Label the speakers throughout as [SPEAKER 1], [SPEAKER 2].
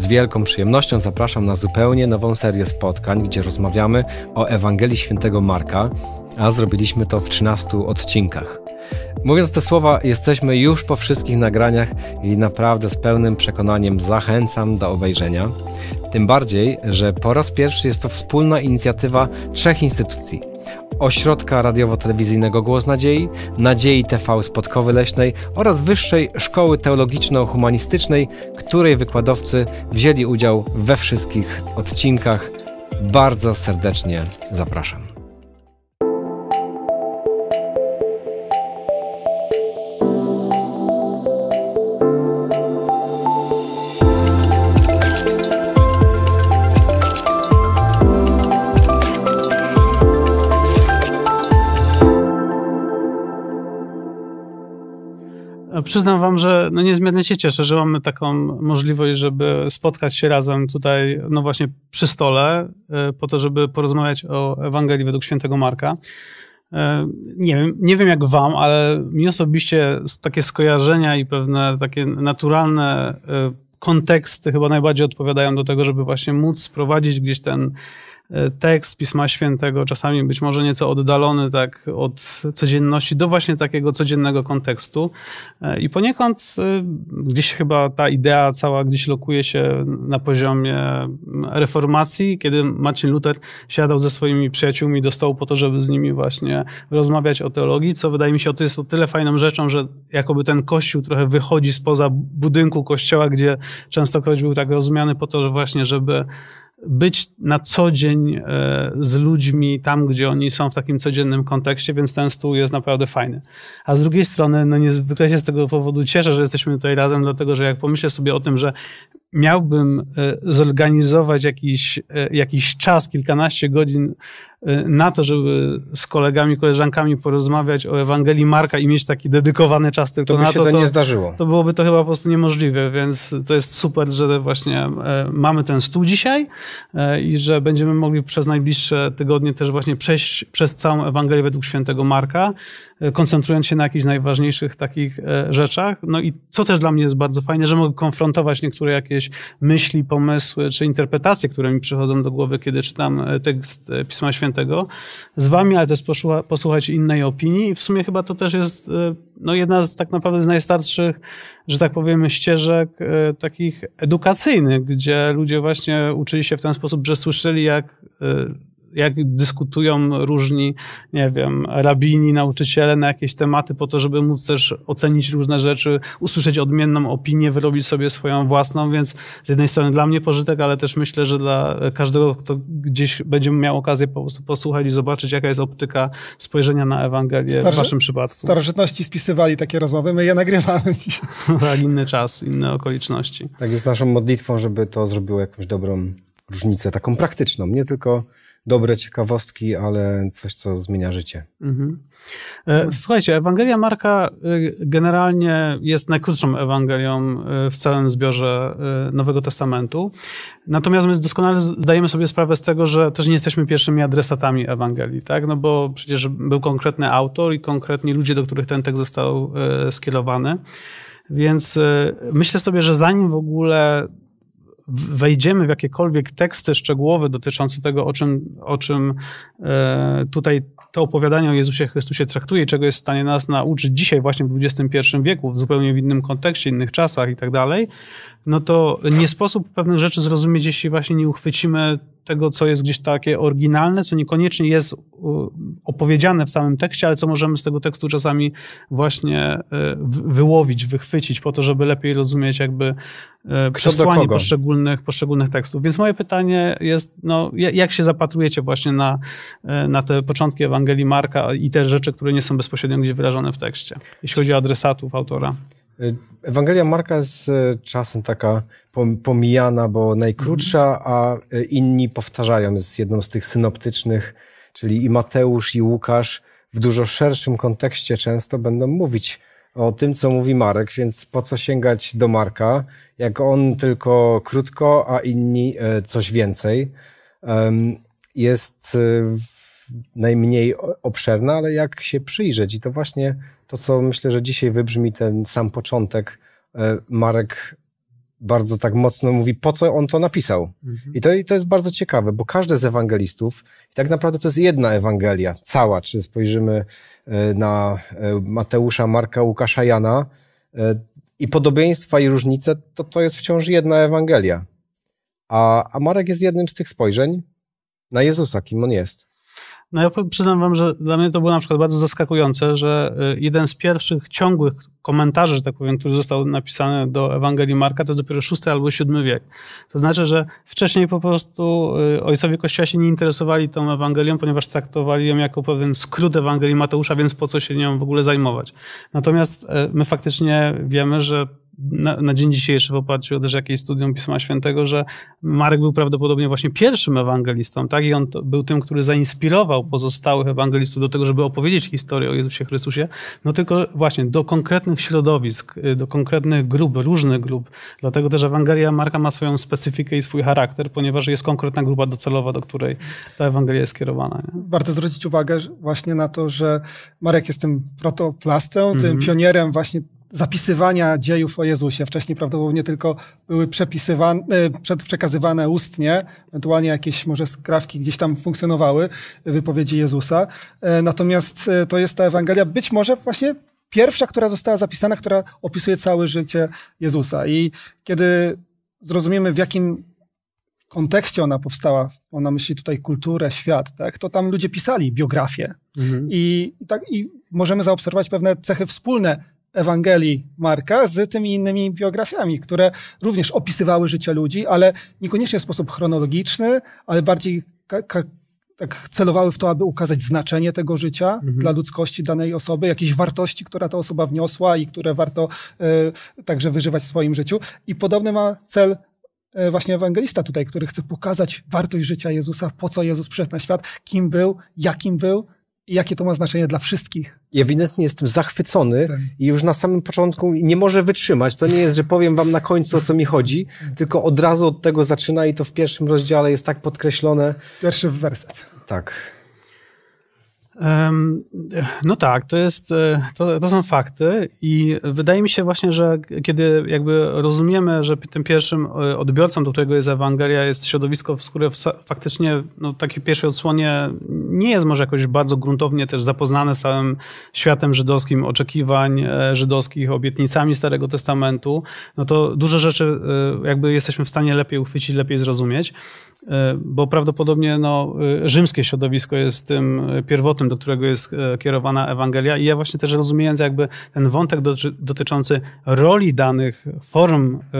[SPEAKER 1] Z wielką przyjemnością zapraszam na zupełnie nową serię spotkań, gdzie rozmawiamy o Ewangelii Świętego Marka, a zrobiliśmy to w 13 odcinkach. Mówiąc te słowa, jesteśmy już po wszystkich nagraniach i naprawdę z pełnym przekonaniem zachęcam do obejrzenia. Tym bardziej, że po raz pierwszy jest to wspólna inicjatywa trzech instytucji: Ośrodka Radiowo-Telewizyjnego Głos Nadziei, Nadziei TV spotkowy Leśnej oraz Wyższej Szkoły Teologiczno-Humanistycznej, której wykładowcy wzięli udział we wszystkich odcinkach. Bardzo serdecznie zapraszam.
[SPEAKER 2] przyznam wam, że no niezmiernie się cieszę, że mamy taką możliwość, żeby spotkać się razem tutaj, no właśnie przy stole, e, po to, żeby porozmawiać o Ewangelii według świętego Marka. E, nie wiem, nie wiem jak wam, ale mi osobiście takie skojarzenia i pewne takie naturalne e, konteksty chyba najbardziej odpowiadają do tego, żeby właśnie móc sprowadzić gdzieś ten E, tekst Pisma Świętego, czasami być może nieco oddalony tak od codzienności do właśnie takiego codziennego kontekstu. E, I poniekąd e, gdzieś chyba ta idea cała gdzieś lokuje się na poziomie reformacji, kiedy Marcin Luther siadał ze swoimi przyjaciółmi do stołu po to, żeby z nimi właśnie rozmawiać o teologii, co wydaje mi się to jest o tyle fajną rzeczą, że jakoby ten kościół trochę wychodzi spoza budynku kościoła, gdzie częstokroć był tak rozumiany po to, że właśnie, żeby być na co dzień e, z ludźmi tam, gdzie oni są w takim codziennym kontekście, więc ten stół jest naprawdę fajny. A z drugiej strony, no niezwykle się z tego powodu cieszę, że jesteśmy tutaj razem, dlatego że jak pomyślę sobie o tym, że miałbym e, zorganizować jakiś, e, jakiś czas, kilkanaście godzin Y, na to, żeby z kolegami, koleżankami porozmawiać o Ewangelii Marka i mieć taki dedykowany czas tylko to by na się to, to, to nie zdarzyło. To byłoby to chyba po prostu niemożliwe, więc to jest super, że właśnie e, mamy ten stół dzisiaj e, i że będziemy mogli przez najbliższe tygodnie też właśnie przejść przez całą Ewangelię według świętego Marka, e, koncentrując się na jakichś najważniejszych takich rzeczach. No i co też dla mnie jest bardzo fajne, że mogę konfrontować niektóre jakieś myśli, pomysły czy interpretacje, które mi przychodzą do głowy, kiedy czytam tekst Pisma Świętego tego z wami, ale też posłuchać innej opinii. I w sumie chyba to też jest e, no, jedna z tak naprawdę z najstarszych, że tak powiem, ścieżek e, takich edukacyjnych, gdzie ludzie właśnie uczyli się w ten sposób, że słyszeli, jak e, jak dyskutują różni, nie wiem, rabini, nauczyciele na jakieś tematy, po to, żeby móc też ocenić różne rzeczy, usłyszeć odmienną opinię, wyrobić sobie swoją własną, więc z jednej strony dla mnie pożytek, ale też myślę, że dla każdego, kto gdzieś będzie miał okazję po prostu posłuchać i zobaczyć, jaka jest optyka spojrzenia na Ewangelię Starzy... w waszym przypadku. Starożytności
[SPEAKER 3] spisywali takie rozmowy, my je nagrywamy.
[SPEAKER 2] tak, inny czas, inne okoliczności. Tak jest naszą
[SPEAKER 1] modlitwą, żeby to zrobiło jakąś dobrą różnicę, taką praktyczną, nie tylko dobre ciekawostki, ale coś, co zmienia życie.
[SPEAKER 2] Mhm. E, słuchajcie, Ewangelia Marka e, generalnie jest najkrótszą Ewangelią e, w całym zbiorze Nowego Testamentu. Natomiast my doskonale zdajemy sobie sprawę z tego, że też nie jesteśmy pierwszymi adresatami Ewangelii, tak? No bo przecież był konkretny autor i konkretni ludzie, do których ten tekst został skierowany. Więc myślę sobie, że zanim w ogóle wejdziemy w jakiekolwiek teksty szczegółowe dotyczące tego, o czym, o czym e, tutaj to opowiadanie o Jezusie Chrystusie traktuje, czego jest w stanie nas nauczyć dzisiaj, właśnie w XXI wieku, w zupełnie innym kontekście, innych czasach i tak dalej, no to nie sposób pewnych rzeczy zrozumieć, jeśli właśnie nie uchwycimy tego, co jest gdzieś takie oryginalne, co niekoniecznie jest opowiedziane w samym tekście, ale co możemy z tego tekstu czasami właśnie e, wyłowić, wychwycić po to, żeby lepiej rozumieć jakby e, przesłanie poszczególnych, poszczególnych tekstów. Więc moje pytanie jest, no, jak się zapatrujecie właśnie na, e, na te początki Ewangelii Marka i te rzeczy, które nie są bezpośrednio gdzieś wyrażone w tekście, jeśli chodzi o adresatów autora?
[SPEAKER 1] Ewangelia Marka jest czasem taka pomijana, bo najkrótsza, mhm. a e, inni powtarzają. Jest jedną z tych synoptycznych, czyli i Mateusz, i Łukasz w dużo szerszym kontekście często będą mówić o tym, co mówi Marek, więc po co sięgać do Marka, jak on tylko krótko, a inni e, coś więcej. Jest e, najmniej obszerna, ale jak się przyjrzeć, i to właśnie to, co myślę, że dzisiaj wybrzmi ten sam początek. E, Marek bardzo tak mocno mówi, po co on to napisał. Mhm. I, to, I to jest bardzo ciekawe, bo każdy z ewangelistów, i tak naprawdę to jest jedna Ewangelia, cała, czy spojrzymy e, na e, Mateusza, Marka, Łukasza, Jana, i podobieństwa i różnice, to to jest wciąż jedna Ewangelia. A, a Marek jest jednym z tych spojrzeń na Jezusa, kim on jest.
[SPEAKER 2] No ja przyznam wam, że dla mnie to było na przykład bardzo zaskakujące, że y, jeden z pierwszych ciągłych komentarzy, że tak powiem, który został napisany do Ewangelii Marka, to jest dopiero szósty albo siódmy wiek. To znaczy, że wcześniej po prostu y, ojcowie Kościoła się nie interesowali tą Ewangelią, ponieważ traktowali ją jako pewien skrót Ewangelii Mateusza, więc po co się nią w ogóle zajmować. Natomiast y, my faktycznie wiemy, że na, na dzień dzisiejszy w oparciu o też jakieś studium Pisma Świętego, że Marek był prawdopodobnie właśnie pierwszym ewangelistą, tak? I on to, był tym, który zainspirował pozostałych ewangelistów do tego, żeby opowiedzieć historię o Jezusie Chrystusie, no tylko właśnie do konkretnych środowisk, y, do konkretnych grup, różnych grup. Dlatego też Ewangelia Marka ma swoją specyfikę i swój charakter, ponieważ jest konkretna grupa docelowa, do której ta Ewangelia jest skierowana. Nie?
[SPEAKER 3] Warto zwrócić uwagę właśnie na to, że Marek jest tym protoplastą, mm -hmm. tym mhm. pionierem właśnie zapisywania dziejów o Jezusie. Wcześniej prawdopodobnie tylko były przepisywane, przekazywane ustnie, ewentualnie jakieś może skrawki gdzieś tam funkcjonowały, wypowiedzi Jezusa. E, natomiast e, to jest ta Ewangelia, być może właśnie pierwsza, która została zapisana, która opisuje całe życie Jezusa. I kiedy zrozumiemy, w jakim kontekście ona powstała, mam na myśli tutaj kulturę, świat, tak, to tam ludzie pisali biografię Mhm. I, tak, I możemy zaobserwować pewne cechy wspólne Ewangelii Marka z tymi innymi biografiami, które również opisywały życie ludzi, ale niekoniecznie w sposób chronologiczny, ale bardziej tak celowały w to, aby ukazać znaczenie tego życia mhm. dla ludzkości danej osoby, jakieś wartości, która ta osoba wniosła i które warto y, także wyżywać w swoim życiu. I podobny ma cel e, właśnie ewangelista tutaj, który chce pokazać wartość życia Jezusa, po co Jezus przyszedł na świat, kim był, jakim był, i jakie to ma znaczenie dla wszystkich.
[SPEAKER 1] I ewidentnie jestem zachwycony tak. i już na samym początku nie może wytrzymać. To nie jest, że powiem wam na końcu, o co mi chodzi, tak. tylko od razu od tego zaczyna i to w pierwszym rozdziale jest tak podkreślone. Pierwszy werset. Tak.
[SPEAKER 2] No tak, to, jest, e, to, to, są fakty i wydaje mi się właśnie, że kiedy jakby rozumiemy, że tym pierwszym e, odbiorcą, do którego jest Ewangelia, jest środowisko, w które faktycznie no, takie pierwsze odsłonie nie jest może jakoś bardzo gruntownie też zapoznane z całym światem żydowskim, oczekiwań e, żydowskich, obietnicami Starego Testamentu, no to duże rzeczy jakby jesteśmy w stanie lepiej uchwycić, lepiej zrozumieć, bo prawdopodobnie no, rzymskie środowisko jest tym pierwotnym do którego jest e, kierowana Ewangelia. I ja właśnie też rozumiejąc jakby ten wątek dotyczący roli danych form e,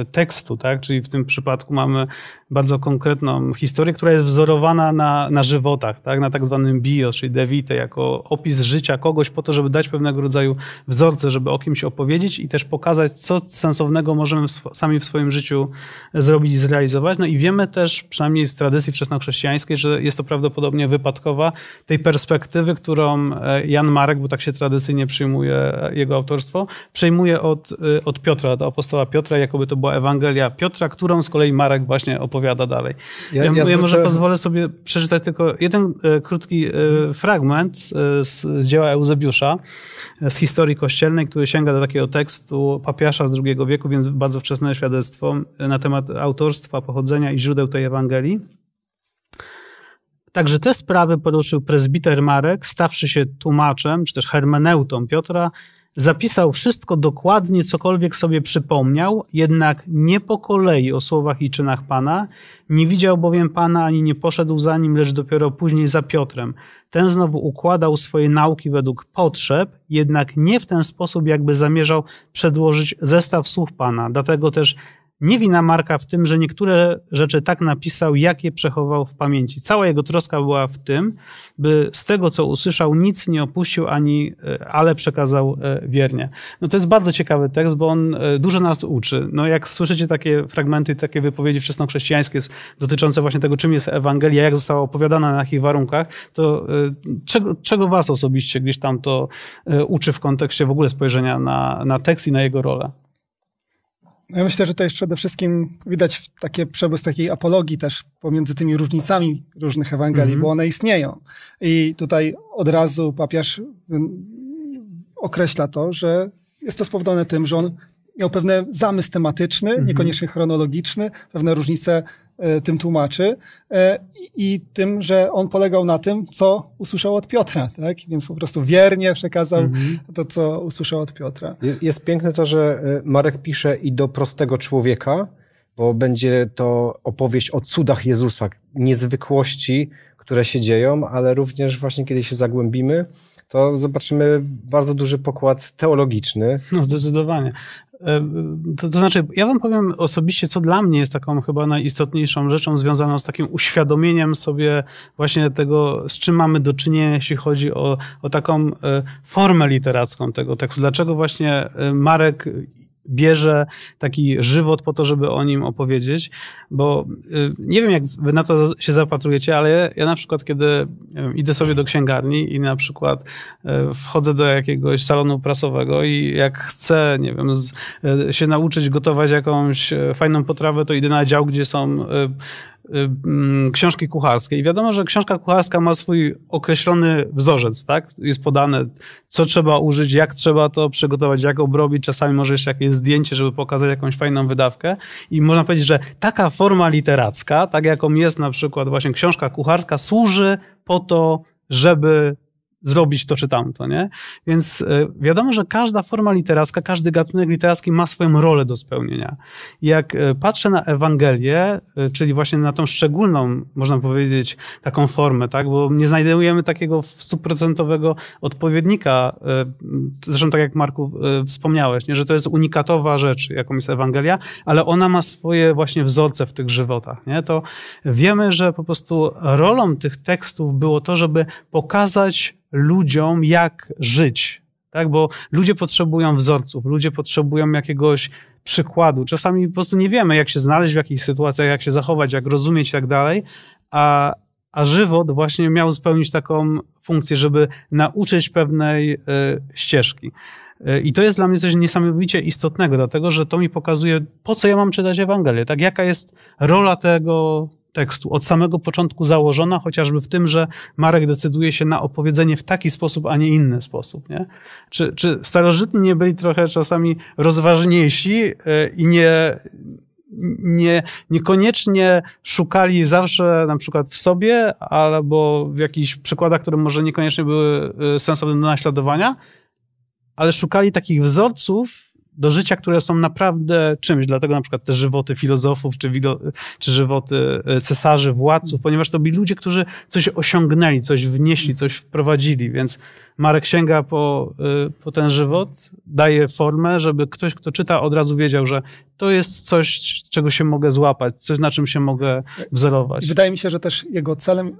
[SPEAKER 2] e, tekstu, tak? Czyli w tym przypadku mamy bardzo konkretną historię, która jest wzorowana na, na żywotach, tak? Na tak zwanym bios, czyli devite, jako opis życia kogoś po to, żeby dać pewnego rodzaju wzorce, żeby o kimś opowiedzieć i też pokazać, co sensownego możemy sami w swoim życiu zrobić, zrealizować. No i wiemy też, przynajmniej z tradycji wczesnochrześcijańskiej, że jest to prawdopodobnie wypadkowa tej perspektywy perspektywy, którą e, Jan Marek, bo tak się tradycyjnie przyjmuje e, jego autorstwo, przejmuje od, e, od Piotra, do apostoła Piotra, jakoby to była Ewangelia Piotra, którą z kolei Marek właśnie opowiada dalej. Ja, ja, ja może pozwolę sobie przeczytać tylko jeden krótki fragment z, z dzieła Eusebiusza, z historii kościelnej, który sięga do takiego tekstu papiasza z II wieku, więc bardzo wczesne świadectwo na temat autorstwa, pochodzenia i źródeł tej Ewangelii. Także te sprawy poruszył prezbiter Marek, stawszy się tłumaczem, czy też hermeneutą Piotra, zapisał wszystko dokładnie, cokolwiek sobie przypomniał, jednak nie po kolei o słowach i czynach Pana. Nie widział bowiem Pana ani nie poszedł za nim, lecz dopiero później za Piotrem. Ten znowu układał swoje nauki według potrzeb, jednak nie w ten sposób, jakby zamierzał przedłożyć zestaw słów Pana. Dlatego też nie wina Marka w tym, że niektóre rzeczy tak napisał, jak je przechował w pamięci. Cała jego troska była w tym, by z tego, co usłyszał, nic nie opuścił, ani e, ale przekazał e, wiernie. No to jest bardzo ciekawy tekst, bo on e, dużo nas uczy. No jak słyszycie takie fragmenty, takie wypowiedzi wczesnochrześcijańskie dotyczące właśnie tego, czym jest Ewangelia, jak została opowiadana, na jakich warunkach, to czego, czego was osobiście gdzieś tam to uczy w kontekście w ogóle spojrzenia na, na tekst i na jego rolę?
[SPEAKER 3] Ja myślę, że to jest przede wszystkim widać takie przebłysk takiej apologii też pomiędzy tymi różnicami różnych Ewangelii, mm -hmm. bo mhm. one istnieją. I tutaj od razu papież mm, określa to, że jest to spowodowane tym, że on miał pewien zamysł tematyczny, mm -hmm. niekoniecznie chronologiczny, pewne różnice E, tym tłumaczy e, i tym, że on polegał na tym, co usłyszał od Piotra, tak? Więc po prostu wiernie przekazał mhm. to, co usłyszał od Piotra.
[SPEAKER 1] Jest, jest piękne to, że e, Marek pisze i do prostego człowieka, bo będzie to opowieść o cudach Jezusa, niezwykłości, które się dzieją, ale również właśnie kiedy się zagłębimy, to zobaczymy bardzo duży pokład
[SPEAKER 2] teologiczny. No zdecydowanie. E, to, to, znaczy, ja wam powiem osobiście, co dla mnie jest taką chyba najistotniejszą rzeczą związaną z takim uświadomieniem sobie właśnie tego, z czym mamy do czynienia, jeśli chodzi o, o taką e, formę literacką tego tekstu. Dlaczego właśnie e, Marek bierze taki żywot po to, żeby o nim opowiedzieć, bo y, nie wiem, jak wy na to się zapatrujecie, ale ja na przykład, kiedy idę sobie do księgarni i na przykład y, wchodzę do jakiegoś salonu prasowego i jak chcę, nie wiem, y, się nauczyć gotować jakąś fajną potrawę, to idę na dział, gdzie są Y, książki kucharskie I wiadomo, że książka kucharska ma swój określony wzorzec, tak? Jest podane, co trzeba użyć, jak trzeba to przygotować, jak obrobić. Czasami może jeszcze jakieś zdjęcie, żeby pokazać jakąś fajną wydawkę. I można powiedzieć, że taka forma literacka, tak jaką jest na przykład właśnie książka kucharska, służy po to, żeby zrobić to czy tamto, nie? Więc y, wiadomo, że każda forma literacka, każdy gatunek literacki ma swoją rolę do spełnienia. Jak y, patrzę na Ewangelię, y, czyli właśnie na tą szczególną, można powiedzieć, taką formę, tak? Bo nie znajdujemy takiego stuprocentowego odpowiednika, zresztą tak jak Marku wspomniałeś, nie? że to jest unikatowa rzecz, jaką jest Ewangelia, ale ona ma swoje właśnie wzorce w tych żywotach, nie? To wiemy, że po prostu rolą tych tekstów było to, żeby pokazać ludziom, jak żyć, tak? Bo ludzie potrzebują wzorców, ludzie potrzebują jakiegoś przykładu. Czasami po prostu nie wiemy, jak się znaleźć w jakichś sytuacjach, jak się zachować, jak rozumieć i tak dalej, a, a żywot właśnie miał spełnić taką funkcję, żeby nauczyć pewnej y, ścieżki. Y, I to jest dla mnie coś niesamowicie istotnego, dlatego że to mi pokazuje, po co ja mam czytać Ewangelię, tak? Jaka jest rola tego tekstu, od samego początku założona, chociażby w tym, że Marek decyduje się na opowiedzenie w taki sposób, a nie inny sposób. Nie? Czy, czy starożytni nie byli trochę czasami rozważniejsi e, i nie, nie, niekoniecznie szukali zawsze na przykład w sobie albo w jakichś przykładach, które może niekoniecznie były e, sensowne do naśladowania, ale szukali takich wzorców, do życia, które są naprawdę czymś. Dlatego na przykład te żywoty filozofów, czy, czy żywoty e, cesarzy, władców, ponieważ to byli ludzie, którzy coś osiągnęli, coś wnieśli, coś wprowadzili, więc Marek sięga po, e, po ten żywot, daje formę, żeby ktoś, kto czyta, od razu wiedział, że to jest coś, czego się mogę złapać, coś, na czym się mogę wzorować. Wydaje mi się, że też jego celem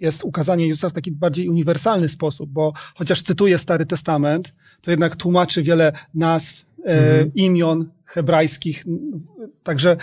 [SPEAKER 3] jest ukazanie Jezusa w taki bardziej uniwersalny sposób, bo chociaż cytuje Stary Testament, to jednak tłumaczy wiele nazw, e, mhm. imion hebrajskich. Także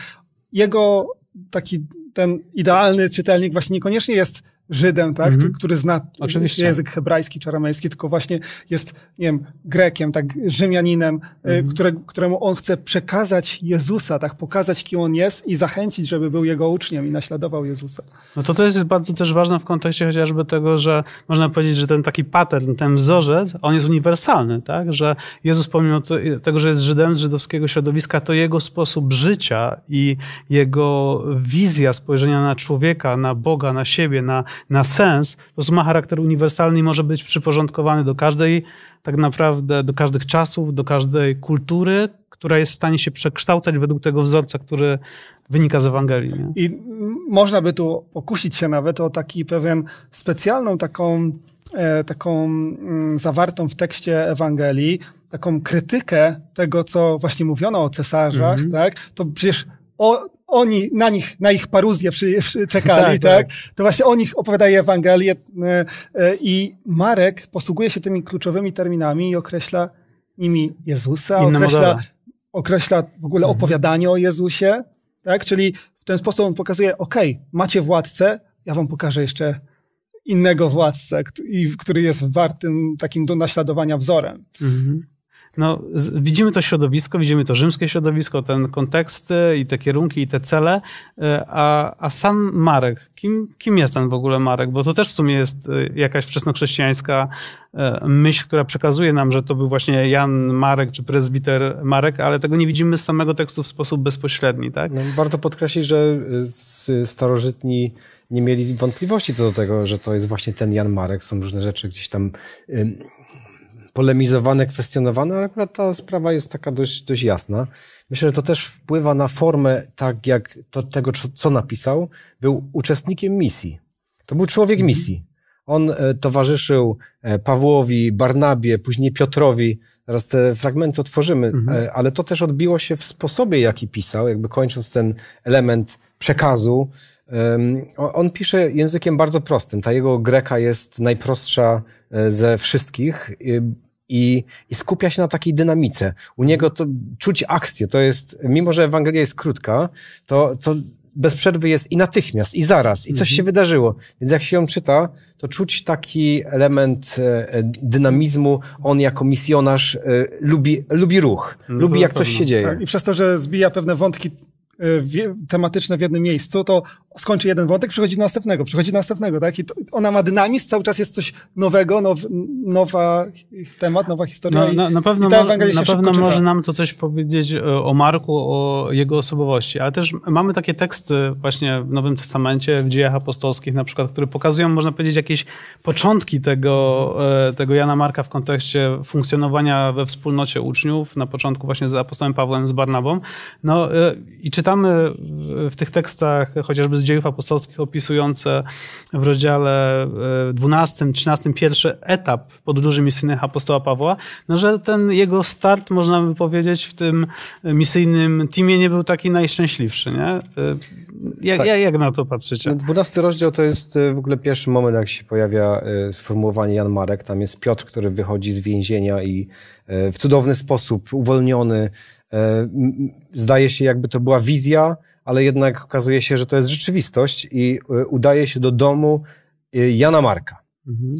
[SPEAKER 3] jego taki ten idealny czytelnik właśnie niekoniecznie jest Żydem, tak? Mm -hmm. który zna Oczywiście. język hebrajski czy aramejski, tylko właśnie jest, nie wiem, Grekiem, tak, Rzymianinem, mm -hmm. które, któremu on chce przekazać Jezusa, tak, pokazać kim on jest i zachęcić, żeby był jego uczniem i naśladował Jezusa.
[SPEAKER 2] No to też jest bardzo też ważne w kontekście chociażby tego, że można powiedzieć, że ten taki pattern, ten wzorzec, on jest uniwersalny, tak, że Jezus pomimo tego, że jest Żydem z żydowskiego środowiska, to jego sposób życia i jego wizja spojrzenia na człowieka, na Boga, na siebie, na na sens, po prostu ma charakter uniwersalny i może być przyporządkowany do każdej, tak naprawdę, do każdych czasów, do każdej kultury, która jest w stanie się przekształcać według tego wzorca, który wynika z Ewangelii. Nie?
[SPEAKER 3] I można by tu pokusić się nawet o taki pewien specjalną taką, e, taką m, mm, zawartą w tekście Ewangelii, taką krytykę tego, co właśnie mówiono o cesarzach, mm -hmm. tak? To przecież o oni, na nich, na ich paruzję przy, przy, czekali, tak, tak, tak, To właśnie o nich opowiadaje Ewangelię e, e, i Marek posługuje się tymi kluczowymi terminami i określa nimi Jezusa, określa, określa w ogóle mhm. opowiadanie o Jezusie, tak? Czyli w ten sposób on pokazuje, ok, macie władcę, ja wam pokażę jeszcze innego władcę, który jest wartym takim do naśladowania wzorem.
[SPEAKER 2] Mhm no, widzimy to środowisko, widzimy to rzymskie środowisko, ten kontekst i te kierunki i te cele, e, a, a sam Marek, kim, kim jest ten w ogóle Marek? Bo to też w sumie jest e, jakaś wczesnochrześcijańska e, myśl, która przekazuje nam, że to był właśnie Jan Marek czy prezbiter Marek, ale tego nie widzimy z samego tekstu w sposób bezpośredni. Tak? No,
[SPEAKER 1] warto podkreślić, że starożytni nie mieli wątpliwości co do tego, że to jest właśnie ten Jan Marek. Są różne rzeczy gdzieś tam polemizowane, kwestionowane, ale akurat ta sprawa jest taka dość, dość jasna. Myślę, że to też wpływa na formę, tak jak to, tego, co napisał, był uczestnikiem misji. To był człowiek mhm. misji. On e, towarzyszył e, Pawłowi, Barnabie, później Piotrowi. Zaraz te fragmenty otworzymy, e, mhm. ale to też odbiło się w sposobie, jaki pisał, jakby kończąc ten element przekazu. On pisze językiem bardzo prostym. Ta jego greka jest najprostsza ze wszystkich i, i skupia się na takiej dynamice. U niego to czuć akcję, to jest, mimo że Ewangelia jest krótka, to, to bez przerwy jest i natychmiast, i zaraz, i coś mhm. się wydarzyło. Więc jak się ją czyta, to czuć taki element e, e, dynamizmu. On jako misjonarz e, lubi, lubi ruch, no lubi jak coś się dzieje. Tak.
[SPEAKER 3] I przez to, że zbija pewne wątki tematyczne w jednym miejscu, to skończy jeden wątek, przychodzi do następnego, przychodzi do następnego, tak? I to, ona ma dynamizm, cały czas jest coś nowego, now, nowa temat, nowa historia. No, no na, na, pewno, na pewno może
[SPEAKER 2] nam to coś powiedzieć e, o Marku, o jego osobowości, ale też mamy takie teksty właśnie w Nowym Testamencie, w dziejach apostolskich na przykład, które pokazują, można powiedzieć, jakieś początki tego, e, tego Jana Marka w kontekście funkcjonowania we wspólnocie uczniów, na początku właśnie z apostołem Pawłem, z Barnabą. No e, i czytamy w tych tekstach chociażby z dziejów apostolskich opisujące w rozdziale 12, e, 13 pierwszy etap podróży misyjnych apostoła Pawła, no że ten jego start, można by powiedzieć, w tym misyjnym teamie nie był taki najszczęśliwszy, nie? E,
[SPEAKER 1] jak, tak. jak na to patrzycie? 12 no, rozdział to jest e, w ogóle pierwszy moment, jak się pojawia sformułowanie Jan Marek. Tam jest Piotr, który wychodzi z więzienia i w cudowny sposób uwolniony. Zdaje się, jakby to była wizja, ale jednak okazuje się, że to jest rzeczywistość i e, udaje się do domu e, Jana Marka. Mhm.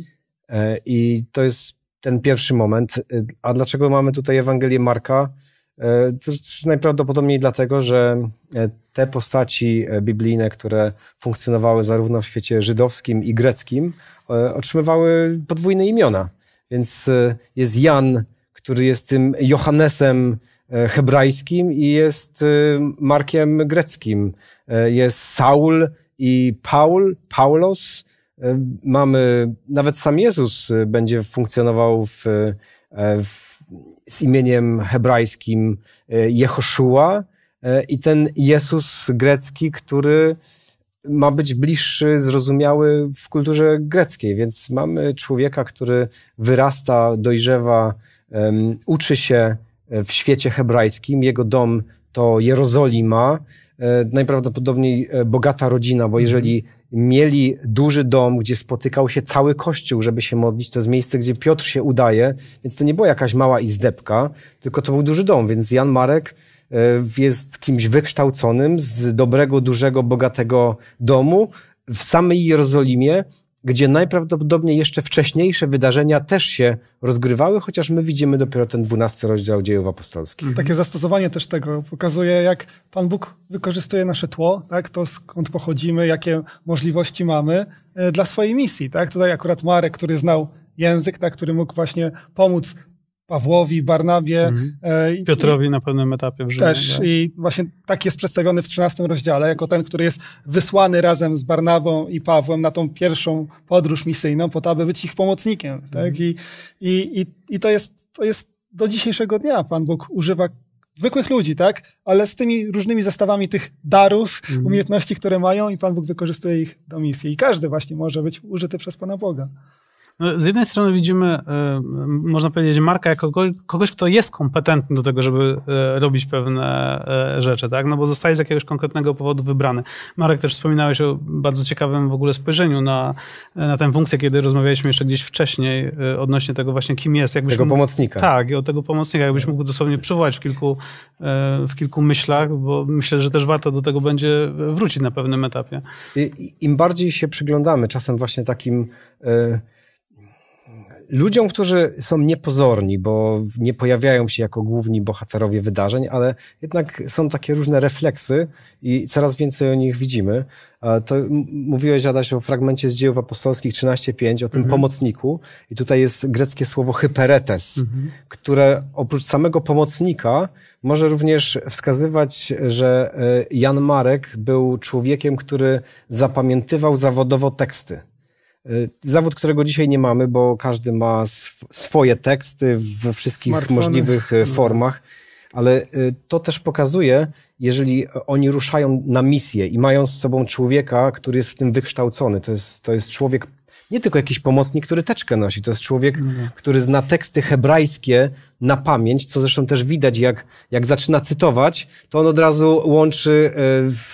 [SPEAKER 1] E, I to jest ten pierwszy moment. A dlaczego mamy tutaj Ewangelię Marka? To najprawdopodobniej dlatego, że te postaci biblijne, które funkcjonowały zarówno w świecie żydowskim i greckim, otrzymywały podwójne imiona. Więc jest Jan, który jest tym Johannesem, E, hebrajskim i jest e, Markiem greckim. E, jest Saul i Paul, Paulos. Mamy, nawet sam Jezus będzie funkcjonował w, w, z imieniem hebrajskim Jehoszua i ten Jezus grecki, który ma być bliższy, zrozumiały w kulturze greckiej, więc mamy człowieka, który wyrasta, dojrzewa, um, uczy się, w świecie hebrajskim. Jego dom to Jerozolima, e, najprawdopodobniej e, bogata rodzina, bo mhm. jeżeli mieli duży dom, gdzie spotykał się cały kościół, żeby się modlić, to jest miejsce, gdzie Piotr się udaje, więc to nie była jakaś mała izdebka, tylko to był duży dom, więc Jan Marek e, jest kimś wykształconym z dobrego, dużego, bogatego domu w samej Jerozolimie gdzie najprawdopodobniej jeszcze wcześniejsze wydarzenia też się rozgrywały, chociaż my widzimy dopiero ten dwunasty rozdział dziejów apostolskich.
[SPEAKER 3] Mhm. Takie zastosowanie też tego pokazuje, jak Pan Bóg wykorzystuje nasze tło, tak, to skąd pochodzimy, jakie możliwości mamy e, dla swojej misji. Tak? Tutaj akurat Marek, który znał język, tak, który mógł właśnie pomóc Pawłowi, Barnabie. Mhm. E, Piotrowi i, na pewnym etapie w Też tak. i właśnie tak jest przedstawiony w 13 rozdziale, jako ten, który jest wysłany razem z Barnabą i Pawłem na tą pierwszą podróż misyjną, po to, aby być ich pomocnikiem. Tak? Mhm. I, i, i, I to jest, to jest do dzisiejszego dnia. Pan Bóg używa zwykłych ludzi, tak? Ale z tymi różnymi zestawami tych darów, mhm. umiejętności, które mają i Pan Bóg wykorzystuje ich do misji. I każdy właśnie może być użyty przez Pana Boga.
[SPEAKER 2] No, z jednej strony widzimy, e, można powiedzieć, Marka jako kogoś, kto jest kompetentny do tego, żeby e, robić pewne e, rzeczy, tak? No bo zostaje z jakiegoś konkretnego powodu wybrany. Marek też wspominałeś o bardzo ciekawym w ogóle spojrzeniu na, na tę funkcję, kiedy rozmawialiśmy jeszcze gdzieś wcześniej odnośnie tego właśnie, kim jest. Jakbyś tego mógł, pomocnika. Tak, o tego pomocnika, jakbyś tak. mógł dosłownie przywołać w kilku, w kilku myślach, bo myślę, że też warto do tego będzie wrócić na pewnym etapie.
[SPEAKER 1] I, Im bardziej się przyglądamy czasem właśnie takim... Y ludziom, którzy są niepozorni, bo nie pojawiają się jako główni bohaterowie wydarzeń, ale jednak są takie różne refleksy i coraz więcej o nich widzimy. To mówiłeś, Adaś, o fragmencie z dziejów apostolskich 13.5, o tym mhm. pomocniku. I tutaj jest greckie słowo hyperetes, mhm. które oprócz samego pomocnika może również wskazywać, że e, Jan Marek był człowiekiem, który zapamiętywał zawodowo teksty. Y, zawód, którego dzisiaj nie mamy, bo każdy ma sw swoje teksty we wszystkich Smartfony. możliwych y, formach, ale y, to też pokazuje, jeżeli oni ruszają na misję i mają z sobą człowieka, który jest w tym wykształcony, to jest, to jest człowiek nie tylko jakiś pomocnik, który teczkę nosi. To jest człowiek, mhm. który zna teksty hebrajskie na pamięć, co zresztą też widać, jak, jak zaczyna cytować, to on od razu łączy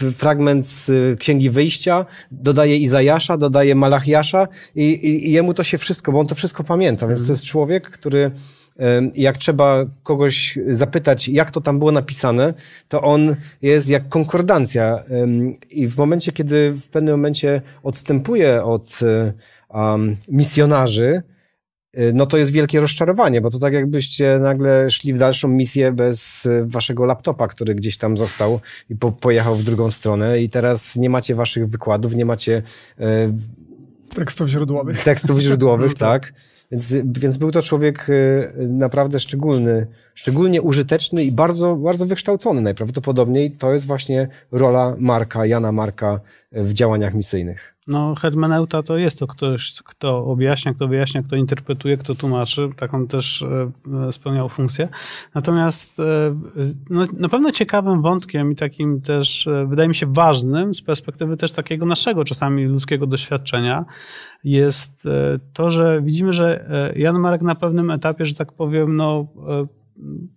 [SPEAKER 1] y, fragment z y, Księgi Wyjścia, dodaje Izajasza, dodaje Malachiasza i, i, i, jemu to się wszystko, bo on to wszystko pamięta, więc to mhm. jest człowiek, który jak trzeba kogoś zapytać, jak to tam było napisane, to on jest jak konkordancja. I w momencie, kiedy w pewnym momencie odstępuje od e, um, misjonarzy, y, no to jest wielkie rozczarowanie, bo to tak jakbyście nagle szli w dalszą misję bez y, waszego laptopa, który gdzieś tam został i po, pojechał w drugą stronę i teraz nie macie waszych wykładów, nie macie... E, tekstów źródłowych. Tekstów źródłowych, no. tak. Więc, więc był to człowiek naprawdę szczególny, szczególnie użyteczny i bardzo, bardzo wykształcony najprawdopodobniej. To jest właśnie rola Marka, Jana Marka w działaniach misyjnych.
[SPEAKER 2] No, hermeneuta to jest to ktoś, kto objaśnia, kto wyjaśnia, kto interpretuje, kto tłumaczy. Taką też e, e, spełniał funkcję. Natomiast e, no, na pewno ciekawym wątkiem i takim też, wydaje mi się, ważnym z perspektywy też takiego naszego czasami ludzkiego doświadczenia jest to, że widzimy, że Jan Marek na pewnym etapie, że tak powiem, no,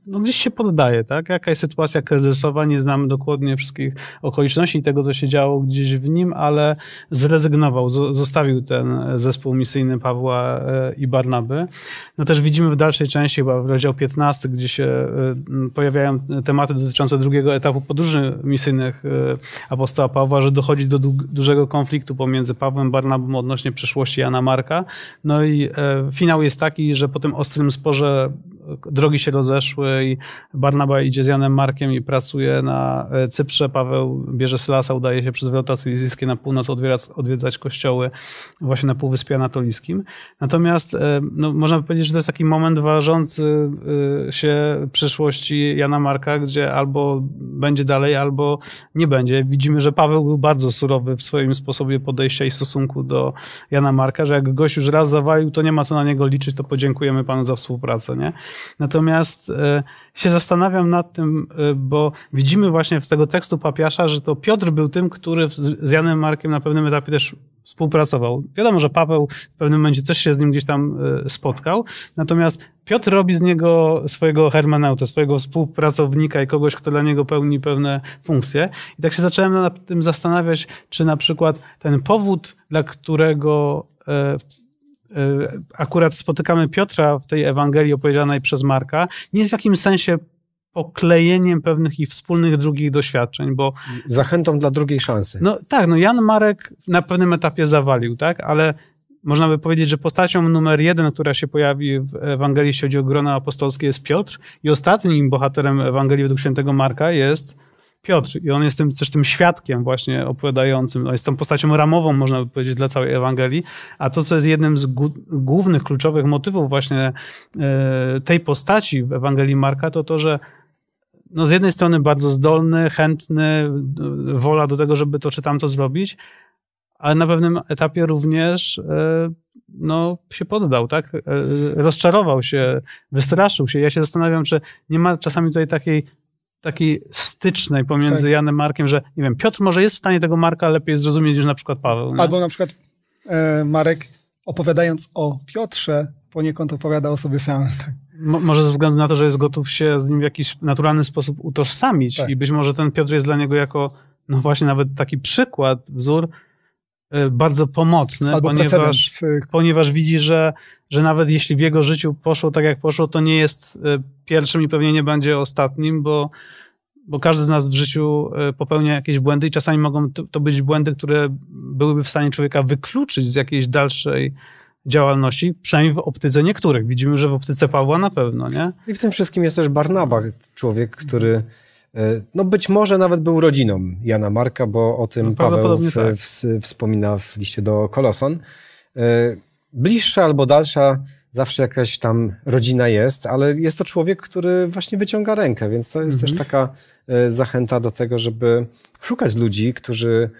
[SPEAKER 2] no gdzieś się poddaje, tak? Jaka jest sytuacja kryzysowa, nie znamy dokładnie wszystkich okoliczności i tego, co się działo gdzieś w nim, ale zrezygnował, zostawił ten zespół misyjny Pawła e, i Barnaby. No też widzimy w dalszej części, chyba w rozdział 15, gdzie się e, pojawiają tematy dotyczące drugiego etapu podróży misyjnych e, apostoła Pawła, że dochodzi do dużego konfliktu pomiędzy Pawłem Barnabą odnośnie przyszłości Jana Marka. No i finał jest taki, że po tym ostrym sporze drogi się rozeszły i Barnaba idzie z Janem Markiem i pracuje na e, Cyprze, Paweł bierze Sylasa, udaje się przez wrota sylizyjskie na północ odwiedzać, odwiedzać kościoły właśnie na Półwyspie Anatolijskim. Natomiast e, no, można powiedzieć, że to jest taki moment ważący e, się przyszłości Jana Marka, gdzie albo będzie dalej, albo nie będzie. Widzimy, że Paweł był bardzo surowy w swoim sposobie podejścia i stosunku do Jana Marka, że jak gość już raz zawalił, to nie ma co na niego liczyć, to podziękujemy panu za współpracę, nie? Natomiast e, się zastanawiam nad tym, e, bo widzimy właśnie w tego tekstu papiasza, że to Piotr był tym, który z, z Janem Markiem na pewnym etapie też współpracował. Wiadomo, że Paweł w pewnym momencie też się z nim gdzieś tam e, spotkał, natomiast Piotr robi z niego swojego hermeneuta, swojego współpracownika i kogoś, kto dla niego pełni pewne funkcje. I tak się zacząłem nad tym zastanawiać, czy na przykład ten powód, dla którego Y, akurat spotykamy Piotra w tej Ewangelii opowiedzianej przez Marka, nie jest w jakimś sensie poklejeniem pewnych ich wspólnych drugich doświadczeń, bo... Zachętą dla drugiej szansy. No tak, no Jan Marek na pewnym etapie zawalił, tak, ale można by powiedzieć, że postacią numer jeden, która się pojawi w Ewangelii, jeśli chodzi o grono apostolskie, jest Piotr i ostatnim bohaterem Ewangelii według świętego Marka jest Piotr. I on jest tym, też tym świadkiem właśnie opowiadającym, no jest tą postacią ramową, można by powiedzieć, dla całej Ewangelii. A to, co jest jednym z głównych, kluczowych motywów właśnie e, tej postaci w Ewangelii Marka, to to, że no z jednej strony bardzo zdolny, chętny, e, wola do tego, żeby to czy tamto zrobić, ale na pewnym etapie również e, no, się poddał, tak? Rozczarował się, wystraszył się. Ja się zastanawiam, czy nie ma czasami tutaj takiej takiej stycznej pomiędzy tak. Janem Markiem, że nie wiem, Piotr może jest w stanie tego Marka lepiej zrozumieć niż na przykład Paweł. Nie? Albo
[SPEAKER 3] na przykład e, Marek opowiadając o Piotrze poniekąd opowiada o sobie sam.
[SPEAKER 2] Tak. może ze względu na to, że jest gotów się z nim w jakiś naturalny sposób utożsamić tak. i być może ten Piotr jest dla niego jako no właśnie nawet taki przykład, wzór, E, bardzo pomocny, Albo ponieważ, y, ponieważ widzi, że, że nawet jeśli w jego życiu poszło tak, jak poszło, to nie jest e, pierwszym i pewnie nie będzie ostatnim, bo, bo każdy z nas w życiu e, popełnia jakieś błędy i czasami mogą to być błędy, które byłyby w stanie człowieka wykluczyć z jakiejś dalszej działalności, przynajmniej w optyce niektórych. Widzimy, że w optyce Pawła na pewno, nie?
[SPEAKER 1] I w tym wszystkim jest też Barnaba, człowiek, który E, no być może nawet był rodziną Jana Marka, bo o tym no, Paweł w, tak. w, wspomina w liście do Koloson. E, bliższa albo dalsza zawsze jakaś tam rodzina jest, ale jest to człowiek, który właśnie wyciąga rękę, więc to jest mhm. też taka e, zachęta do tego, żeby szukać ludzi, którzy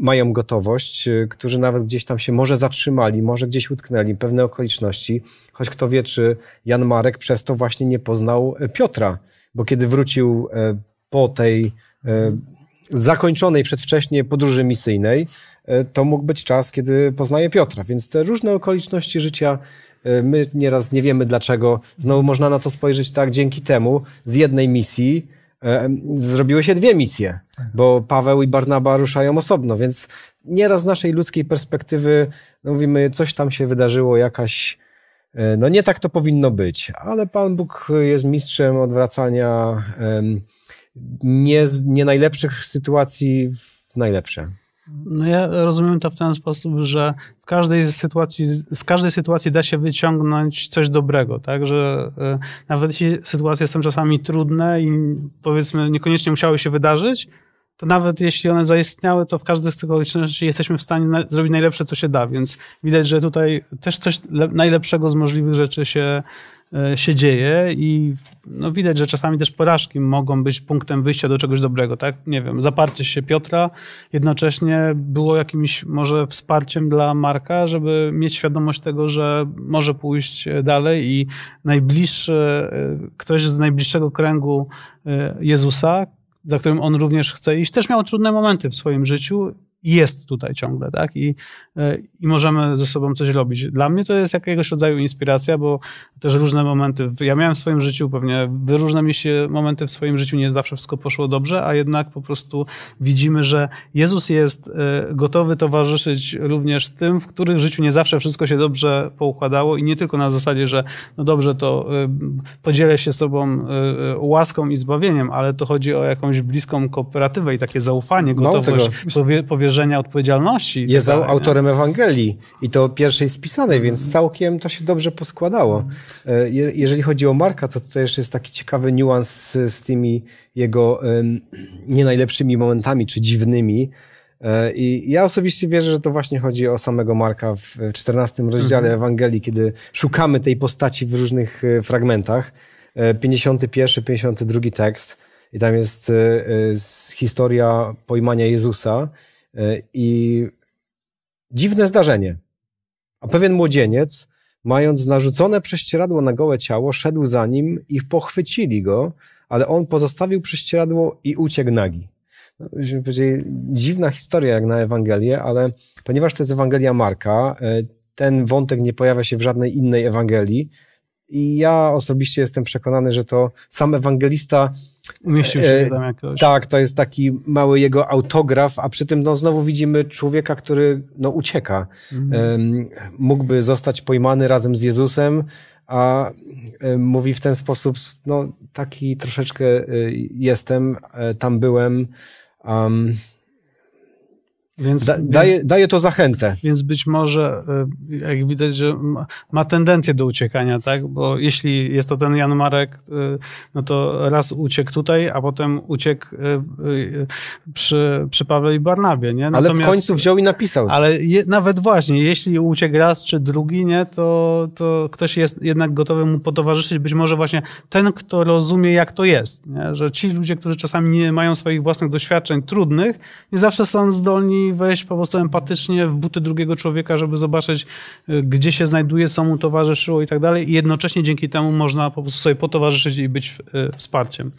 [SPEAKER 1] mają gotowość, którzy nawet gdzieś tam się może zatrzymali, może gdzieś utknęli, pewne okoliczności, choć kto wie, czy Jan Marek przez to właśnie nie poznał Piotra, bo kiedy wrócił e, po tej e, zakończonej przedwcześnie podróży misyjnej, e, to mógł być czas, kiedy poznaje Piotra. Więc te różne okoliczności życia, my nieraz nie wiemy dlaczego. Znowu można na to spojrzeć tak, dzięki temu z jednej misji zrobiły się dwie misje, bo Paweł i Barnaba ruszają osobno, więc nieraz z naszej ludzkiej perspektywy no mówimy, coś tam się wydarzyło, jakaś E, no nie tak to powinno być, ale Pan Bóg jest mistrzem odwracania nie, nie najlepszych sytuacji w najlepsze.
[SPEAKER 2] No ja rozumiem to w ten sposób, że w każdej sytuacji, z każdej sytuacji da się wyciągnąć coś dobrego, tak? Że e, nawet jeśli sytuacje są czasami trudne i powiedzmy niekoniecznie musiały się wydarzyć, to nawet jeśli one zaistniały, to w każdej z tych okoliczności jesteśmy w stanie na zrobić najlepsze, co się da, więc widać, że tutaj też coś najlepszego z możliwych rzeczy się, e, się dzieje i no, widać, że czasami też porażki mogą być punktem wyjścia do czegoś dobrego, tak? Nie wiem, zaparcie się Piotra jednocześnie było jakimś może wsparciem dla Marka, żeby mieć świadomość tego, że może pójść e, dalej i najbliższy, e, ktoś z najbliższego kręgu e, Jezusa, za którym on również chce iść, też miał trudne momenty w swoim życiu jest tutaj ciągle, tak? I, e, I możemy ze sobą coś robić. Dla mnie to jest jakiegoś rodzaju inspiracja, bo też różne momenty, ja miałem w swoim życiu pewnie, różne mi się momenty w swoim życiu nie zawsze wszystko poszło dobrze, a jednak po prostu widzimy, że Jezus jest e, gotowy towarzyszyć również tym, w których życiu nie zawsze wszystko się dobrze poukładało i nie tylko na zasadzie, że no dobrze, to e, podzielę się sobą łaską i zbawieniem, ale to chodzi o jakąś bliską kooperatywę i takie zaufanie, gotowość no, odpowiedzialności. Tak jest tak dalej, autorem
[SPEAKER 1] nie? Ewangelii i to pierwszej spisanej, więc całkiem to się dobrze poskładało. E, je jeżeli chodzi o Marka, to tutaj jest taki ciekawy niuans z tymi jego um, nie najlepszymi momentami, czy dziwnymi. E, I ja osobiście wierzę, że to właśnie chodzi o samego Marka w 14 rozdziale mhm. Ewangelii, kiedy szukamy tej postaci w różnych e, fragmentach. 51, 52 tekst i tam jest historia pojmania Jezusa E, I dziwne zdarzenie. A pewien młodzieniec, mając narzucone prześcieradło na gołe ciało, szedł za nim i pochwycili go, ale on pozostawił prześcieradło i uciekł nagi. No, byśmy powiedzieli, dziwna historia jak na Ewangelię, ale ponieważ to jest Ewangelia Marka, e, ten wątek nie pojawia się w żadnej innej Ewangelii i ja osobiście jestem przekonany, że to sam ewangelista
[SPEAKER 2] Umieścił się e, tam jakoś.
[SPEAKER 1] Tak, to jest taki mały jego autograf, a przy tym no, znowu widzimy człowieka, który no, ucieka. Mhm. Mógłby zostać pojmany razem z Jezusem, a mówi w ten sposób, no taki troszeczkę y, jestem, e, tam byłem, um,
[SPEAKER 2] więc, da, daje, więc, daje to zachętę. Więc być może, y, jak widać, że ma, ma, tendencję do uciekania, tak? Bo jeśli jest to ten Jan Marek, y, no to raz uciekł tutaj, a potem uciekł y, przy, przy Pawle i Barnabie, nie? Natomiast, ale w końcu wziął i napisał. Ale je, nawet właśnie, jeśli uciekł raz czy drugi, nie? To, to ktoś jest jednak gotowy mu potowarzyszyć. Być może właśnie ten, kto rozumie, jak to jest, nie? Że ci ludzie, którzy czasami nie mają swoich własnych doświadczeń trudnych, nie zawsze są zdolni wejść po prostu empatycznie w buty drugiego człowieka, żeby zobaczyć, y, gdzie się znajduje, co mu towarzyszyło i tak dalej. I jednocześnie dzięki temu można po prostu sobie potowarzyszyć i być y, wsparciem.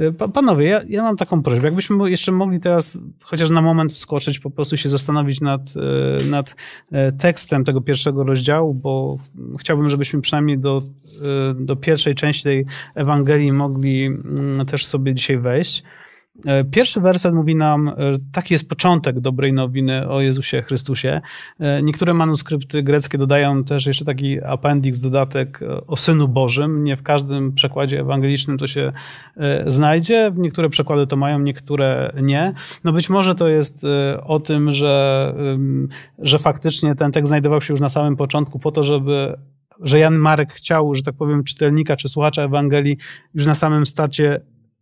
[SPEAKER 2] Y, panowie, ja, ja mam taką prośbę. Jakbyśmy jeszcze mogli teraz chociaż na moment wskoczyć, po prostu się zastanowić nad, nad tekstem tego pierwszego rozdziału, bo chciałbym, żebyśmy przynajmniej do, do pierwszej części tej Ewangelii mogli mm, też sobie dzisiaj wejść. E, pierwszy werset mówi nam, e, że taki jest początek dobrej nowiny o Jezusie Chrystusie. E, niektóre manuskrypty greckie dodają też jeszcze taki appendix, dodatek o Synu Bożym. Nie w każdym przekładzie ewangelicznym to się znajdzie. Niektóre przekłady to mają, niektóre nie. No być może to jest o tym, że, że faktycznie ten tekst znajdował się już na samym początku po to, żeby że Jan Marek chciał, że tak powiem, czytelnika czy słuchacza Ewangelii już na samym starcie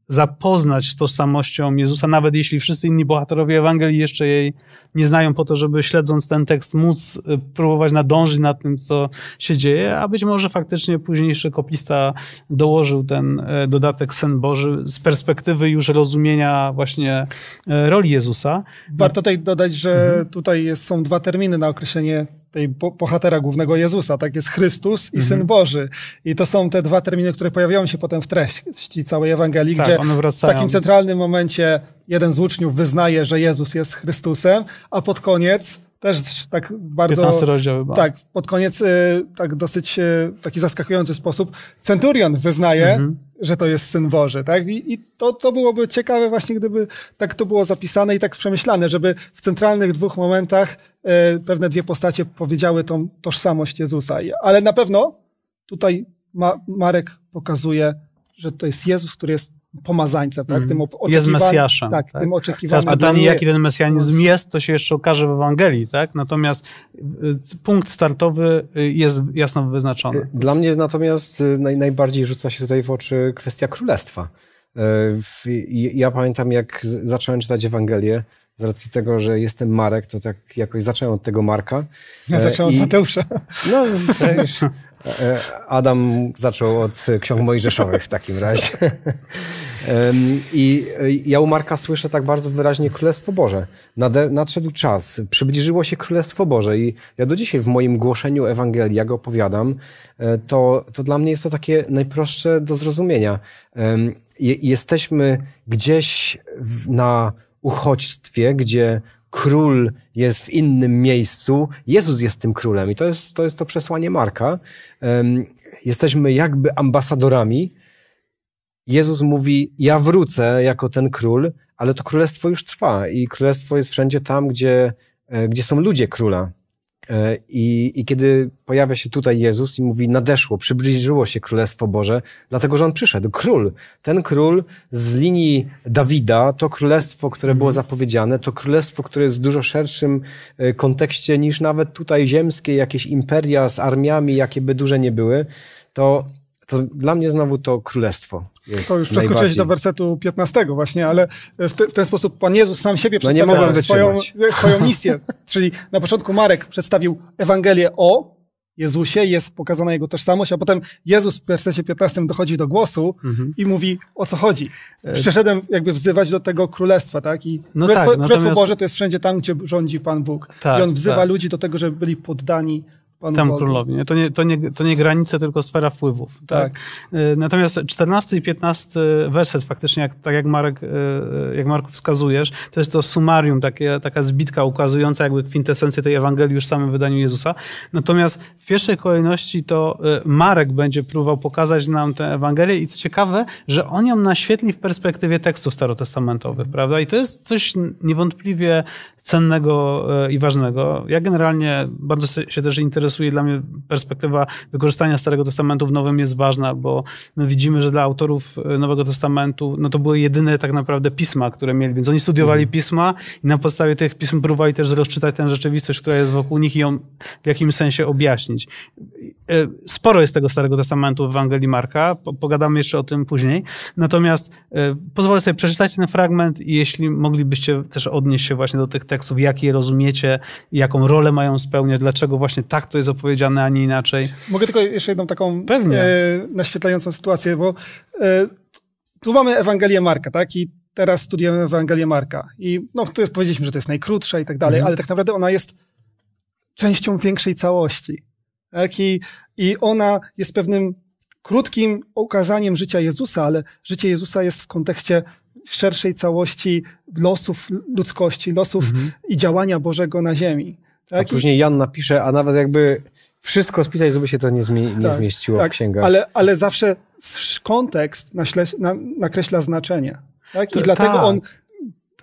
[SPEAKER 2] zapoznać z tożsamością Jezusa, nawet jeśli wszyscy inni bohaterowie Ewangelii jeszcze jej nie znają, po to, żeby śledząc ten tekst móc y, próbować nadążyć nad tym, co się dzieje, a być może faktycznie późniejszy kopista dołożył ten e, dodatek Sen Boży z perspektywy już rozumienia właśnie e, roli Jezusa.
[SPEAKER 3] Warto tutaj dodać, że mhm. tutaj jest, są dwa terminy na określenie tej bohatera głównego Jezusa, tak? Jest Chrystus i mhm. Syn Boży. I to są te dwa terminy, które pojawiają się potem w treści całej Ewangelii, tak, gdzie w takim centralnym momencie jeden z uczniów wyznaje, że Jezus jest Chrystusem, a pod koniec też tak bardzo... 15 rozdział chyba. Tak, pod koniec y, tak dosyć y, taki zaskakujący sposób Centurion wyznaje, mhm. że to jest Syn Boży, tak? I, i to, to byłoby ciekawe właśnie, gdyby tak to było zapisane i tak przemyślane, żeby w centralnych dwóch momentach y, pewne dwie postacie powiedziały tą tożsamość Jezusa. Ale na pewno tutaj Ma Marek pokazuje, że to jest Jezus, który jest pomazańcem, tak? Mhm. Tym jest Mesjaszem. Tak, tak, tym oczekiwanym.
[SPEAKER 2] A pytanie, jaki ten mesjanizm no. jest, to się jeszcze okaże w Ewangelii, tak? Natomiast y, y, punkt startowy y, jest jasno wyznaczony.
[SPEAKER 1] Dla mnie natomiast naj, najbardziej rzuca się tutaj w oczy kwestia królestwa. Ja pamiętam, jak zacząłem czytać Ewangelię, z racji tego, że jestem Marek, to tak jakoś zacząłem od tego Marka. Ja e, zacząłem od I... Mateusza. No, E, Adam zaczął od ksiąg mojżeszowych w takim razie. I e, ja u Marka słyszę tak bardzo wyraźnie Królestwo Boże. nadszedł czas, przybliżyło się Królestwo Boże i ja do dzisiaj w moim głoszeniu Ewangelii, jak opowiadam, e, to, to dla mnie jest to takie najprostsze do zrozumienia. Jesteśmy gdzieś na uchodźstwie, gdzie król jest w innym miejscu, Jezus jest tym królem i to jest to, jest to przesłanie Marka. Um, jesteśmy jakby ambasadorami. Jezus mówi, ja wrócę jako ten król, ale to królestwo już trwa i królestwo jest wszędzie tam, gdzie, e, gdzie są ludzie króla. E, I, I kiedy pojawia się tutaj Jezus i mówi, nadeszło, przybliżyło się Królestwo Boże, dlatego że On przyszedł, król. Ten król z linii Dawida, to królestwo, które było mhm. zapowiedziane, to królestwo, które jest w dużo szerszym e, kontekście niż nawet tutaj ziemskie, jakieś imperia z armiami, jakie by duże nie były, to, to dla mnie znowu to królestwo jest To już przeskoczyłeś najbardziej... do
[SPEAKER 3] wersetu 15 właśnie, ale w, te, w, ten sposób Pan Jezus sam siebie no swoją, swoją misję. Czyli na początku Marek przedstawił Ewangelię o Jezusie, jest pokazana jego tożsamość, a potem Jezus w wersecie 15 dochodzi do głosu mhm. i mówi, o co chodzi. E, Przyszedłem jakby wzywać do tego królestwa, tak? I no królestwo, tak, natomiast... królestwo Boże to jest wszędzie tam, gdzie rządzi Pan Bóg. Tak, I on wzywa tak. ludzi do tego, żeby byli poddani
[SPEAKER 2] Panu Temu królowi. Nie? To, nie, to, nie, to nie granice, tylko sfera wpływów. Tak. tak. Y, natomiast 14 i 15 werset faktycznie, jak, tak jak Marek, y, y, jak Marku wskazujesz, to jest to sumarium, takie, taka zbitka ukazująca jakby kwintesencję tej Ewangelii już w samym wydaniu Jezusa. Natomiast w pierwszej kolejności to Marek będzie próbował pokazać nam tę Ewangelię i co ciekawe, że on ją naświetli w perspektywie tekstów starotestamentowych, prawda? I to jest coś niewątpliwie cennego e, i ważnego. Ja generalnie bardzo się też interesuję, dla mnie perspektywa wykorzystania Starego Testamentu w Nowym jest ważna, bo widzimy, że dla autorów e, Nowego Testamentu no to były jedyne tak naprawdę pisma, które mieli, więc oni studiowali mhm. pisma i na podstawie tych pism próbowali też rozczytać tę rzeczywistość, która jest wokół nich i ją w jakimś sensie objaśnić. E, sporo jest tego Starego Testamentu w Ewangelii Marka, pogadamy jeszcze o tym później, natomiast pozwolę sobie przeczytać ten fragment i jeśli moglibyście też odnieść się właśnie do tych tekstów, tekstów, jak je rozumiecie, jaką rolę mają spełniać, dlaczego właśnie tak to jest opowiedziane, a nie inaczej.
[SPEAKER 3] Mogę tylko jeszcze jedną taką Pewnie. E, naświetlającą sytuację, bo e, tu mamy Ewangelię Marka, tak? I teraz studiujemy Ewangelię Marka. I no, tu powiedzieliśmy, że to jest najkrótsza i tak dalej, mhm. ale tak naprawdę ona jest częścią większej całości. Tak? I, I ona jest pewnym krótkim ukazaniem życia Jezusa, ale życie Jezusa jest w kontekście w szerszej całości losów ludzkości, losów mhm. i działania Bożego na ziemi. Tak? A później
[SPEAKER 1] Jan napisze, a nawet jakby wszystko spisać, żeby się to nie, nie tak, zmieściło tak, w księgach. Ale,
[SPEAKER 3] ale zawsze kontekst naśle, na, nakreśla znaczenie. Tak? I to, dlatego tak. on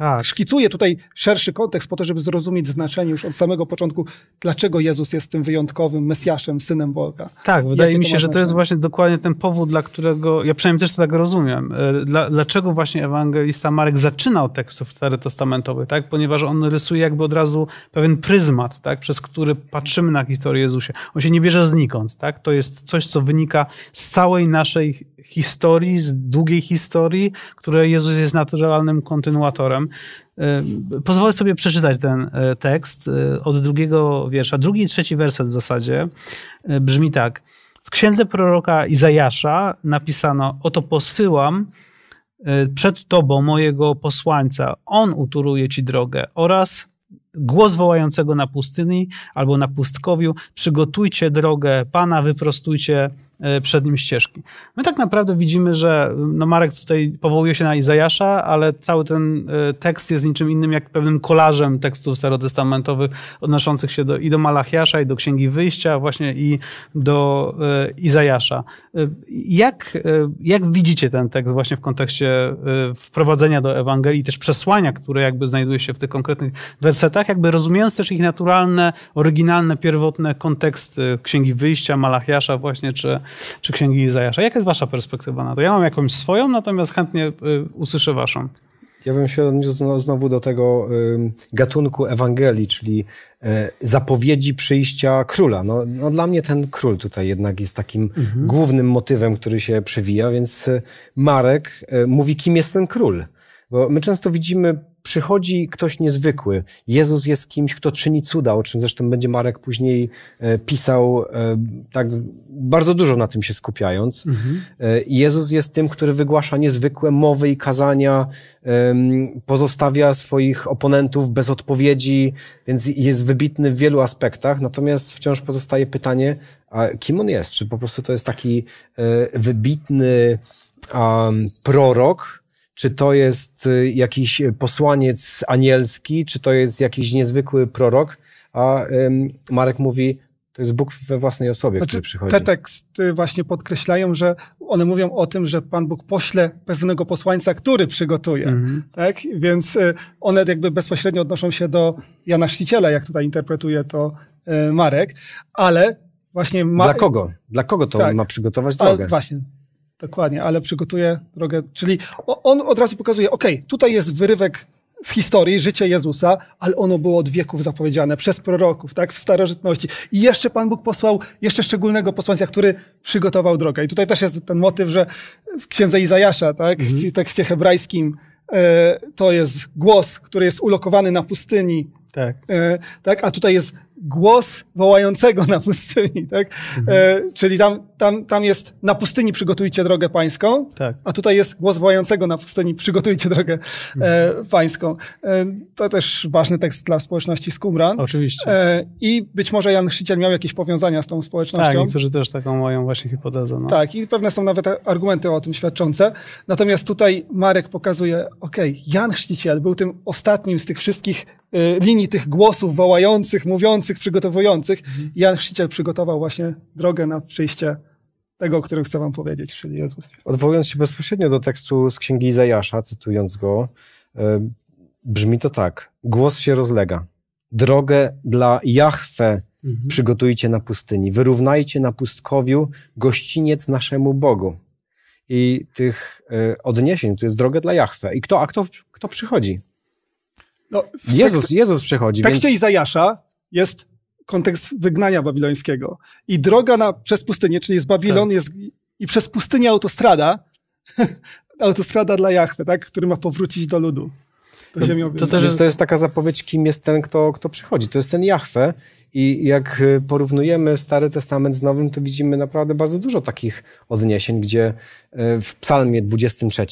[SPEAKER 3] tak. Szkicuję tutaj szerszy kontekst po to, żeby zrozumieć znaczenie już od samego początku, dlaczego Jezus jest tym wyjątkowym Mesjaszem, Synem Boga. Tak, wydaje mi się, że to jest
[SPEAKER 2] właśnie dokładnie ten powód, dla którego, ja przynajmniej też to tak rozumiem, e, dla, dlaczego właśnie ewangelista Marek zaczyna tekstów starotestamentowych, tak? ponieważ on rysuje jakby od razu pewien pryzmat, tak? przez który patrzymy na historię Jezusie. On się nie bierze znikąd. Tak? To jest coś, co wynika z całej naszej historii, z długiej historii, której Jezus jest naturalnym kontynuatorem. Y, pozwolę sobie przeczytać ten y, tekst y, od drugiego wiersza. Drugi i trzeci werset w zasadzie brzmi tak. W księdze proroka Izajasza napisano: Oto posyłam przed tobą mojego posłańca. On uturuje ci drogę oraz głos wołającego na pustyni albo na pustkowiu: Przygotujcie drogę Pana, wyprostujcie E, przed nim ścieżki. My tak naprawdę widzimy, że no Marek tutaj powołuje się na Izajasza, ale cały ten e, tekst jest niczym innym jak pewnym kolażem tekstów starotestamentowych odnoszących się do, i do Malachiasza, i do Księgi Wyjścia właśnie i do e, Izajasza. Jak, jak widzicie ten tekst właśnie w kontekście wprowadzenia do Ewangelii, też przesłania, które jakby znajduje się w tych konkretnych wersetach, jakby rozumiejąc też ich naturalne, oryginalne, pierwotne konteksty Księgi Wyjścia, Malachiasza właśnie, czy, czy Księgi Izajasza. Jaka jest wasza perspektywa na to? Ja mam jakąś swoją, natomiast chętnie y, usłyszę waszą.
[SPEAKER 1] Ja bym się odniósł znowu do tego gatunku Ewangelii, czyli e, zapowiedzi przyjścia króla. No, no dla mnie ten król tutaj jednak jest takim mhm. głównym motywem, który się przewija, więc y, Marek e, mówi, kim jest ten król. Bo my często widzimy przychodzi ktoś niezwykły. Jezus jest kimś, kto czyni cuda, o czym zresztą będzie Marek później e, pisał, e, tak bardzo dużo na tym się skupiając. Mhm. E, Jezus jest tym, który wygłasza niezwykłe mowy i kazania, pozostawia swoich oponentów bez odpowiedzi, więc jest wybitny w wielu aspektach. Natomiast wciąż pozostaje pytanie, a kim on jest? Czy po prostu to jest taki wybitny prorok, czy to jest y, jakiś posłaniec anielski, czy to jest jakiś niezwykły prorok? A Marek mówi, to jest Bóg we własnej osobie, znaczy, który przychodzi. Te
[SPEAKER 3] teksty właśnie podkreślają, że one mówią o tym, że Pan Bóg pośle pewnego posłańca, który przygotuje. Mhm. Tak? Więc y, one jakby bezpośrednio odnoszą się do Jana Chrzciciela, jak tutaj interpretuje to y, Marek,
[SPEAKER 1] ale właśnie...
[SPEAKER 3] Ma... Dla kogo?
[SPEAKER 1] Dla kogo to tak. ma przygotować drogę? A, właśnie,
[SPEAKER 3] Dokładnie, ale przygotuje drogę, czyli on od razu pokazuje, ok, tutaj jest wyrywek z historii, życie Jezusa, ale ono było od wieków zapowiedziane przez proroków, tak, w starożytności. I jeszcze Pan Bóg posłał jeszcze szczególnego posłańca, który przygotował drogę. I tutaj też jest ten motyw, że w księdze Izajasza, tak, mhm. w tekście hebrajskim, e, to jest głos, który jest ulokowany na pustyni, tak. E, tak? A tutaj jest głos wołającego na pustyni, tak? Mhm. E, czyli tam, tam, tam jest na pustyni przygotujcie drogę pańską, tak. a tutaj jest głos wołającego na pustyni przygotujcie drogę e, mhm. e, pańską. E, to też ważny tekst dla społeczności Skumran. Oczywiście. E, I być może Jan Chrzciciel miał jakieś powiązania z tą społecznością. Tak, niektórzy
[SPEAKER 2] też taką moją właśnie hipotezę. No.
[SPEAKER 3] Tak, i pewne są nawet argumenty o tym świadczące. Natomiast tutaj Marek pokazuje, ok, Jan Chrzciciel był tym ostatnim z tych wszystkich y, linii tych głosów wołających, mówiących, przygotowujących. Mhm. Jan Chrzciciel przygotował właśnie drogę na przyjście tego, o którym chcę wam powiedzieć, czyli Jezus.
[SPEAKER 1] Odwołując się bezpośrednio do tekstu z Księgi Izajasza, cytując go, e, brzmi to tak. Głos się rozlega. Drogę dla jachwe mhm. przygotujcie na pustyni. Wyrównajcie na pustkowiu gościniec naszemu Bogu. I tych e, odniesień, to jest drogę dla jachwe. I kto, a kto, kto przychodzi?
[SPEAKER 3] No, Jezus, tekst, Jezus przychodzi. W tekście więc... Izajasza jest kontekst wygnania babilońskiego. I droga na, przez pustynię, czyli jest Babilon, tak. jest i przez pustynię autostrada, autostrada dla Jachwy, tak, który ma powrócić do ludu. Do to, to, też, to jest
[SPEAKER 1] taka zapowiedź, kim jest ten, kto, kto przychodzi. To jest ten Jachwę. I jak y, porównujemy Stary Testament z Nowym, to widzimy naprawdę bardzo dużo takich odniesień, gdzie y, w Psalmie 23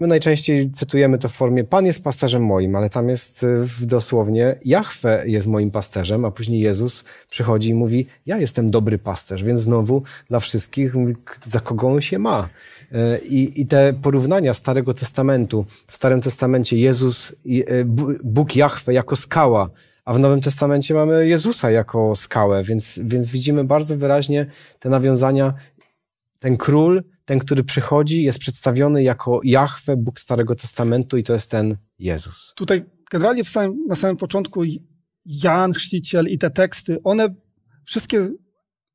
[SPEAKER 1] My najczęściej cytujemy to w formie Pan jest pasterzem moim, ale tam jest y, dosłownie Jahwe jest moim pasterzem, a później Jezus przychodzi i mówi ja jestem dobry pasterz, więc znowu dla wszystkich mówi, za kogo on się ma. Y, I, I te porównania Starego Testamentu, w Starym Testamencie Jezus, y, Bóg Jahwe jako skała, a w Nowym Testamencie mamy Jezusa jako skałę, więc, więc widzimy bardzo wyraźnie te nawiązania. Ten król, ten, który przychodzi, jest przedstawiony jako Jahwe, Bóg Starego Testamentu i to jest ten Jezus. Tutaj
[SPEAKER 3] generalnie samym, na samym początku Jan Chrzciciel i te teksty, one wszystkie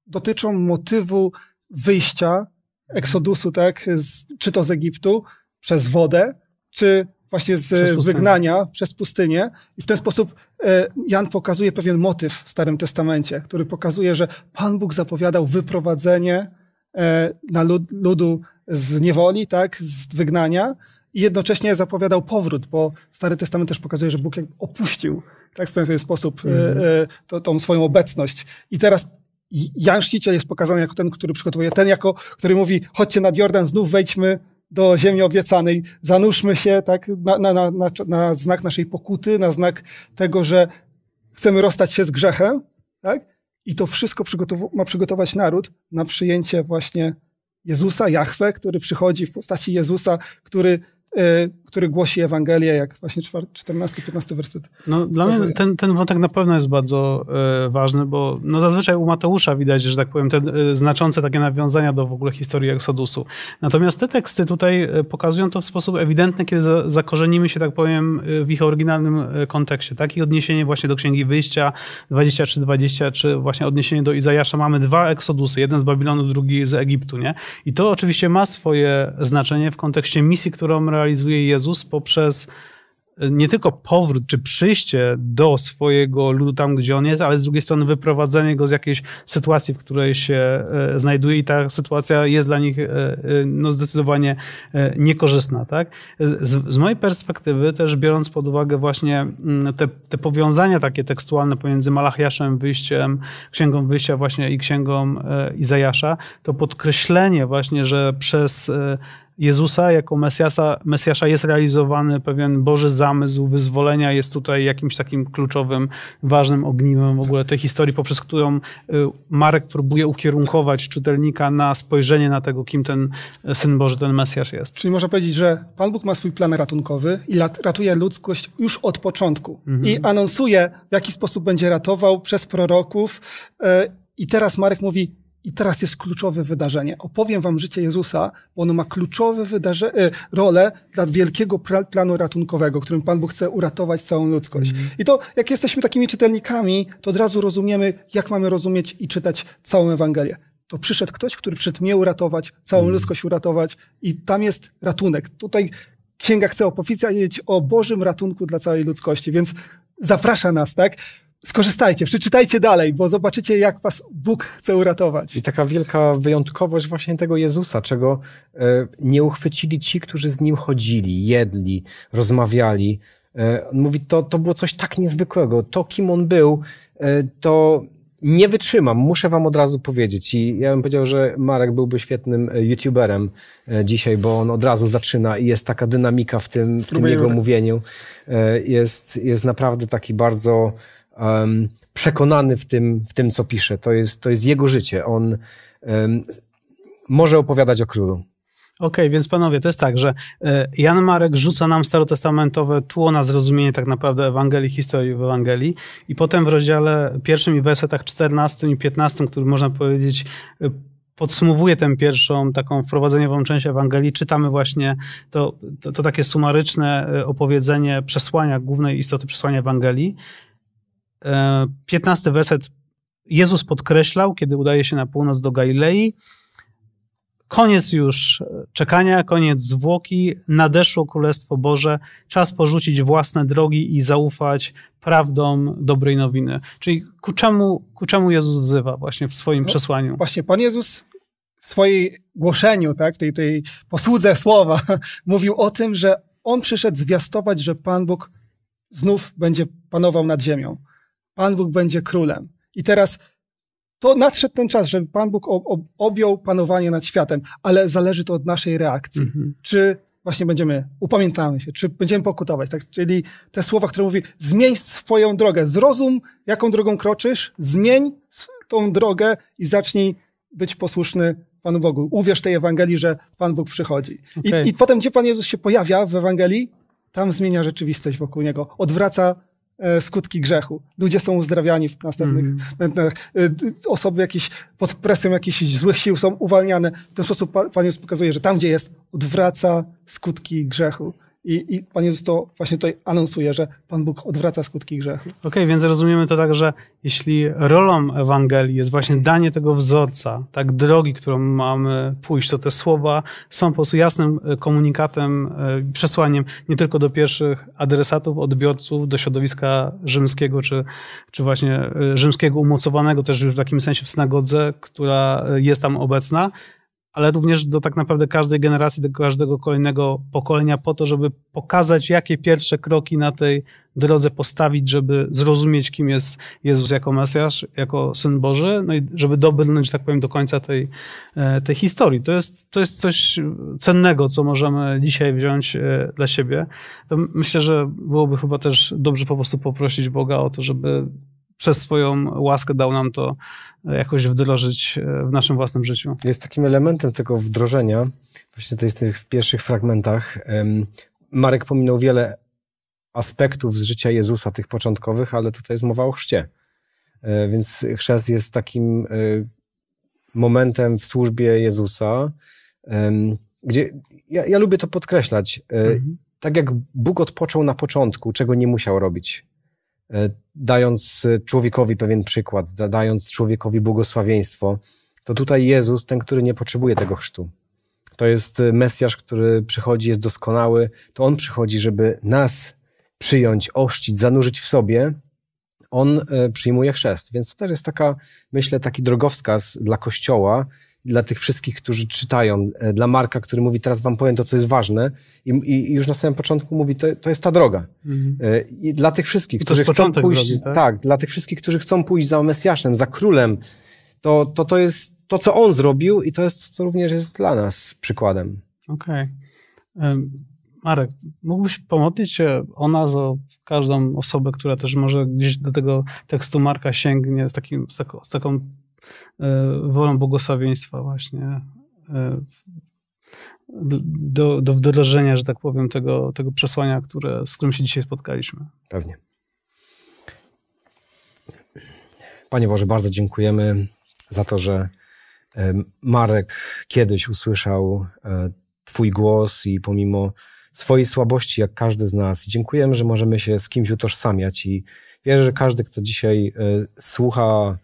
[SPEAKER 3] dotyczą motywu wyjścia, eksodusu, tak, z, czy to z Egiptu, przez wodę, czy właśnie z przez wygnania przez pustynię. I w ten sposób e, Jan pokazuje pewien motyw w Starym Testamencie, który pokazuje, że Pan Bóg zapowiadał wyprowadzenie E, na lud, ludu z niewoli, tak, z wygnania i jednocześnie zapowiadał powrót, bo Stary Testament też pokazuje, że Bóg opuścił tak, w pewien sposób mm. to, tą swoją obecność. I teraz Jan Chrzciciel jest pokazany jako ten, który przygotowuje, ten, jako, który mówi, chodźcie nad Jordan, znów wejdźmy do ziemi obiecanej, zanurzmy się tak, na, na, na, na znak naszej pokuty, na znak tego, że chcemy rozstać się z grzechem, tak? I to wszystko ma przygotować naród na przyjęcie właśnie Jezusa, Jahwe, który przychodzi w postaci Jezusa, który e, który głosi Ewangelię, jak właśnie 14-15 werset.
[SPEAKER 2] No, dla mnie ten, ten wątek na pewno jest bardzo e, ważny, bo no, zazwyczaj u Mateusza widać, że tak powiem, te e, znaczące takie nawiązania do w ogóle historii Eksodusu. Natomiast te teksty tutaj e, pokazują to w sposób ewidentny, kiedy za, zakorzenimy się, tak powiem, w ich oryginalnym kontekście. Tak? I odniesienie właśnie do Księgi Wyjścia 23-20, czy właśnie odniesienie do Izajasza. Mamy dwa Eksodusy, jeden z Babilonu, drugi z Egiptu. Nie? I to oczywiście ma swoje znaczenie w kontekście misji, którą realizuje Jezus Jezus poprzez e, nie tylko powrót czy przyjście do swojego ludu tam, gdzie on jest, ale z drugiej strony wyprowadzenie go z jakiejś sytuacji, w której się e, znajduje i ta sytuacja jest dla nich e, no, zdecydowanie niekorzystna. Tak? Z, z mojej perspektywy też biorąc pod uwagę właśnie mm, te, te powiązania takie tekstualne pomiędzy Malachiaszem, wyjściem, księgą wyjścia właśnie i księgą Izajasza, to podkreślenie właśnie, że przez Jezusa jako Mesjasa, Mesjasza jest realizowany pewien Boży zamysł wyzwolenia, jest tutaj jakimś takim kluczowym, ważnym ogniwem w ogóle tej historii, poprzez którą y, Marek próbuje ukierunkować czytelnika na spojrzenie na tego, kim ten y, Syn Boży, ten Mesjasz jest.
[SPEAKER 3] Czyli można powiedzieć, że Pan Bóg ma swój plan ratunkowy i ratuje ludzkość już od początku mhm. i anonsuje, w jaki sposób będzie ratował przez proroków. Y, I teraz Marek mówi, i teraz jest kluczowe wydarzenie. Opowiem wam życie Jezusa, bo ono ma kluczowe wydarze- e, rolę dla wielkiego planu ratunkowego, którym Pan Bóg chce uratować całą ludzkość. Mm. I to, jak jesteśmy takimi czytelnikami, to od razu rozumiemy, jak mamy rozumieć i czytać całą Ewangelię. To przyszedł ktoś, który przyszedł mnie uratować, całą mm. ludzkość uratować i tam jest ratunek. Tutaj Księga chce opowiedzieć o Bożym ratunku dla całej ludzkości, więc zaprasza nas, tak? skorzystajcie, przeczytajcie dalej, bo zobaczycie, jak
[SPEAKER 1] was Bóg chce uratować. I taka wielka wyjątkowość właśnie tego Jezusa, czego e, nie uchwycili ci, którzy z Nim chodzili, jedli, rozmawiali. E, mówi, to, to było coś tak niezwykłego. To, kim On był, e, to nie wytrzymam, muszę wam od razu powiedzieć. I ja bym powiedział, że Marek byłby świetnym e, youtuberem e, dzisiaj, bo on od razu zaczyna i jest taka dynamika w tym, w tym jego mówieniu. E, jest, jest naprawdę taki bardzo um, przekonany w tym, w tym, co pisze. To jest, to jest jego życie. On um, może opowiadać o królu. Okej,
[SPEAKER 2] okay, więc panowie, to jest tak, że e, Jan Marek rzuca nam starotestamentowe tło na zrozumienie tak naprawdę Ewangelii, historii w Ewangelii i potem w rozdziale pierwszym i wersetach 14 i 15, który można powiedzieć e, podsumowuje tę pierwszą taką wprowadzeniową część Ewangelii, czytamy właśnie to, to, to takie sumaryczne e, opowiedzenie przesłania, głównej istoty przesłania Ewangelii 15 e, werset Jezus podkreślał, kiedy udaje się na północ do Galilei. Koniec już czekania, koniec zwłoki, nadeszło Królestwo Boże, czas porzucić własne drogi i zaufać prawdom dobrej nowiny. Czyli ku czemu, ku czemu Jezus wzywa właśnie w swoim no, przesłaniu? Właśnie Pan Jezus w swojej głoszeniu, tak, w tej, tej
[SPEAKER 3] posłudze słowa, mówił o tym, że On przyszedł zwiastować, że Pan Bóg znów będzie panował nad ziemią. Pan Bóg będzie królem. I teraz to nadszedł ten czas, żeby Pan Bóg objął panowanie nad światem, ale zależy to od naszej reakcji. Mhm. Czy właśnie będziemy, upamiętamy się, czy będziemy pokutować, tak? Czyli te słowa, które mówi, zmień swoją drogę, zrozum, jaką drogą kroczysz, zmień tą drogę i zacznij być posłuszny Panu Bogu. Uwierz tej Ewangelii, że Pan Bóg przychodzi. Okay. I, I potem, gdzie Pan Jezus się pojawia w Ewangelii, tam zmienia rzeczywistość wokół Niego. Odwraca E, skutki grzechu. Ludzie są uzdrawiani w następnych mm. Osoby jakieś pod presją jakichś złych sił są uwalniane. W ten sposób Pan Jezus pokazuje, że tam, gdzie jest, odwraca skutki grzechu. I, I Pan Jezus to właśnie tutaj anonsuje, że Pan Bóg odwraca skutki grzechu. Okej,
[SPEAKER 2] okay, więc rozumiemy to tak, że jeśli rolą Ewangelii jest właśnie danie tego wzorca, tak drogi, którą mamy pójść, to te słowa są po prostu jasnym e, komunikatem, e, przesłaniem nie tylko do pierwszych adresatów, odbiorców, do środowiska rzymskiego, czy, czy właśnie e, rzymskiego umocowanego też już w takim sensie w synagodze, która jest tam obecna, ale również do tak naprawdę każdej generacji, do każdego kolejnego pokolenia, po to, żeby pokazać, jakie pierwsze kroki na tej drodze postawić, żeby zrozumieć, kim jest Jezus jako Mesjasz, jako Syn Boży, no i żeby dobrnąć, tak powiem, do końca tej, e, tej historii. To jest, to jest coś cennego, co możemy dzisiaj wziąć e, dla siebie. To myślę, że byłoby chyba też dobrze po prostu poprosić Boga o to, żeby przez swoją łaskę dał nam to e, jakoś wdrożyć e, w naszym własnym życiu.
[SPEAKER 1] Jest takim elementem tego wdrożenia, właśnie tutaj w tych pierwszych fragmentach. Marek pominął wiele aspektów z życia Jezusa, tych początkowych, ale tutaj jest mowa o chrzcie. E, więc chrzest jest takim momentem w służbie Jezusa, gdzie ja, ja lubię to podkreślać. Mhm. Tak jak Bóg odpoczął na początku, czego nie musiał robić. E, dając e, człowiekowi pewien przykład, dając człowiekowi błogosławieństwo, to tutaj Jezus, ten, który nie potrzebuje tego chrztu. To jest e, Mesjasz, który przychodzi, jest doskonały. To On przychodzi, żeby nas przyjąć, ościć, zanurzyć w sobie. On przyjmuje chrzest. Więc to też jest taka, myślę, taki drogowskaz dla Kościoła, dla tych wszystkich, którzy czytają, e, dla Marka, który mówi, teraz wam powiem to, co jest ważne i, i już na samym początku mówi, to, to jest ta droga. Mhm. E, I dla tych wszystkich, I którzy chcą pójść, drogi, tak? tak? dla tych wszystkich, którzy chcą pójść za Mesjaszem, za Królem, to, to, to jest to, co on zrobił i to jest, co również jest dla nas przykładem.
[SPEAKER 2] Okej. Okay. Marek, mógłbyś pomodlić się o nas, o każdą osobę, która też może gdzieś do tego tekstu Marka sięgnie z, takim, z, z taką E, wolą błogosławieństwa właśnie e, do, do wdrożenia, że tak powiem, tego, tego przesłania, które, z którym się dzisiaj spotkaliśmy.
[SPEAKER 1] Pewnie. Panie Boże, bardzo dziękujemy za to, że e, Marek kiedyś usłyszał Twój głos i pomimo swojej słabości, jak każdy z nas, dziękujemy, że możemy się z kimś utożsamiać i wierzę, że każdy, kto dzisiaj słucha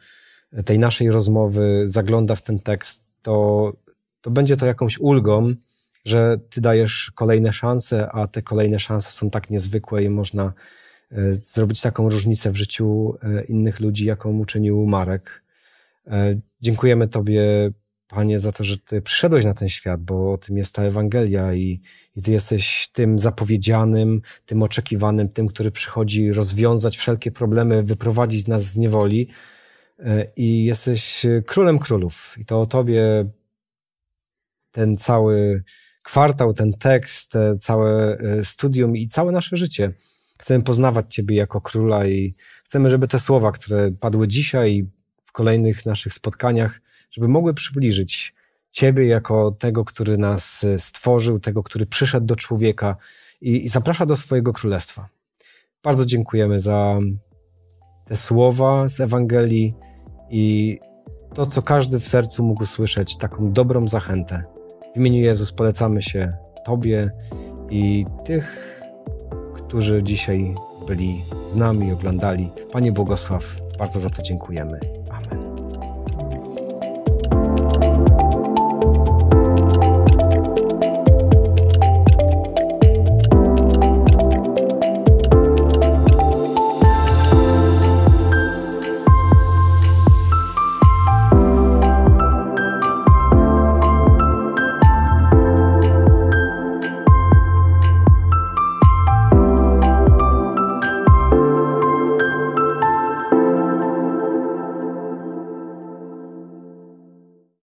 [SPEAKER 1] tej naszej rozmowy zagląda w ten tekst, to, to będzie to jakąś ulgą, że ty dajesz kolejne szanse, a te kolejne szanse są tak niezwykłe i można e, zrobić taką różnicę w życiu e, innych ludzi, jaką uczynił Marek. E, dziękujemy Tobie, Panie, za to, że Ty przyszedłeś na ten świat, bo o tym jest ta Ewangelia i, i Ty jesteś tym zapowiedzianym, tym oczekiwanym, tym, który przychodzi rozwiązać wszelkie problemy, wyprowadzić nas z niewoli. E, i jesteś e, królem królów. I to o tobie ten cały kwartał, ten tekst, te całe e, studium i całe nasze życie. Chcemy poznawać Ciebie jako króla i chcemy, żeby te słowa, które padły dzisiaj i w kolejnych naszych spotkaniach, żeby mogły przybliżyć Ciebie jako tego, który nas stworzył, tego, który przyszedł do człowieka i, i zaprasza do swojego królestwa. Bardzo dziękujemy za te słowa z Ewangelii i to, co każdy w sercu mógł słyszeć, taką dobrą zachętę. W imieniu Jezus polecamy się Tobie i tych, którzy dzisiaj byli z nami, oglądali. Panie Błogosław, bardzo za to dziękujemy.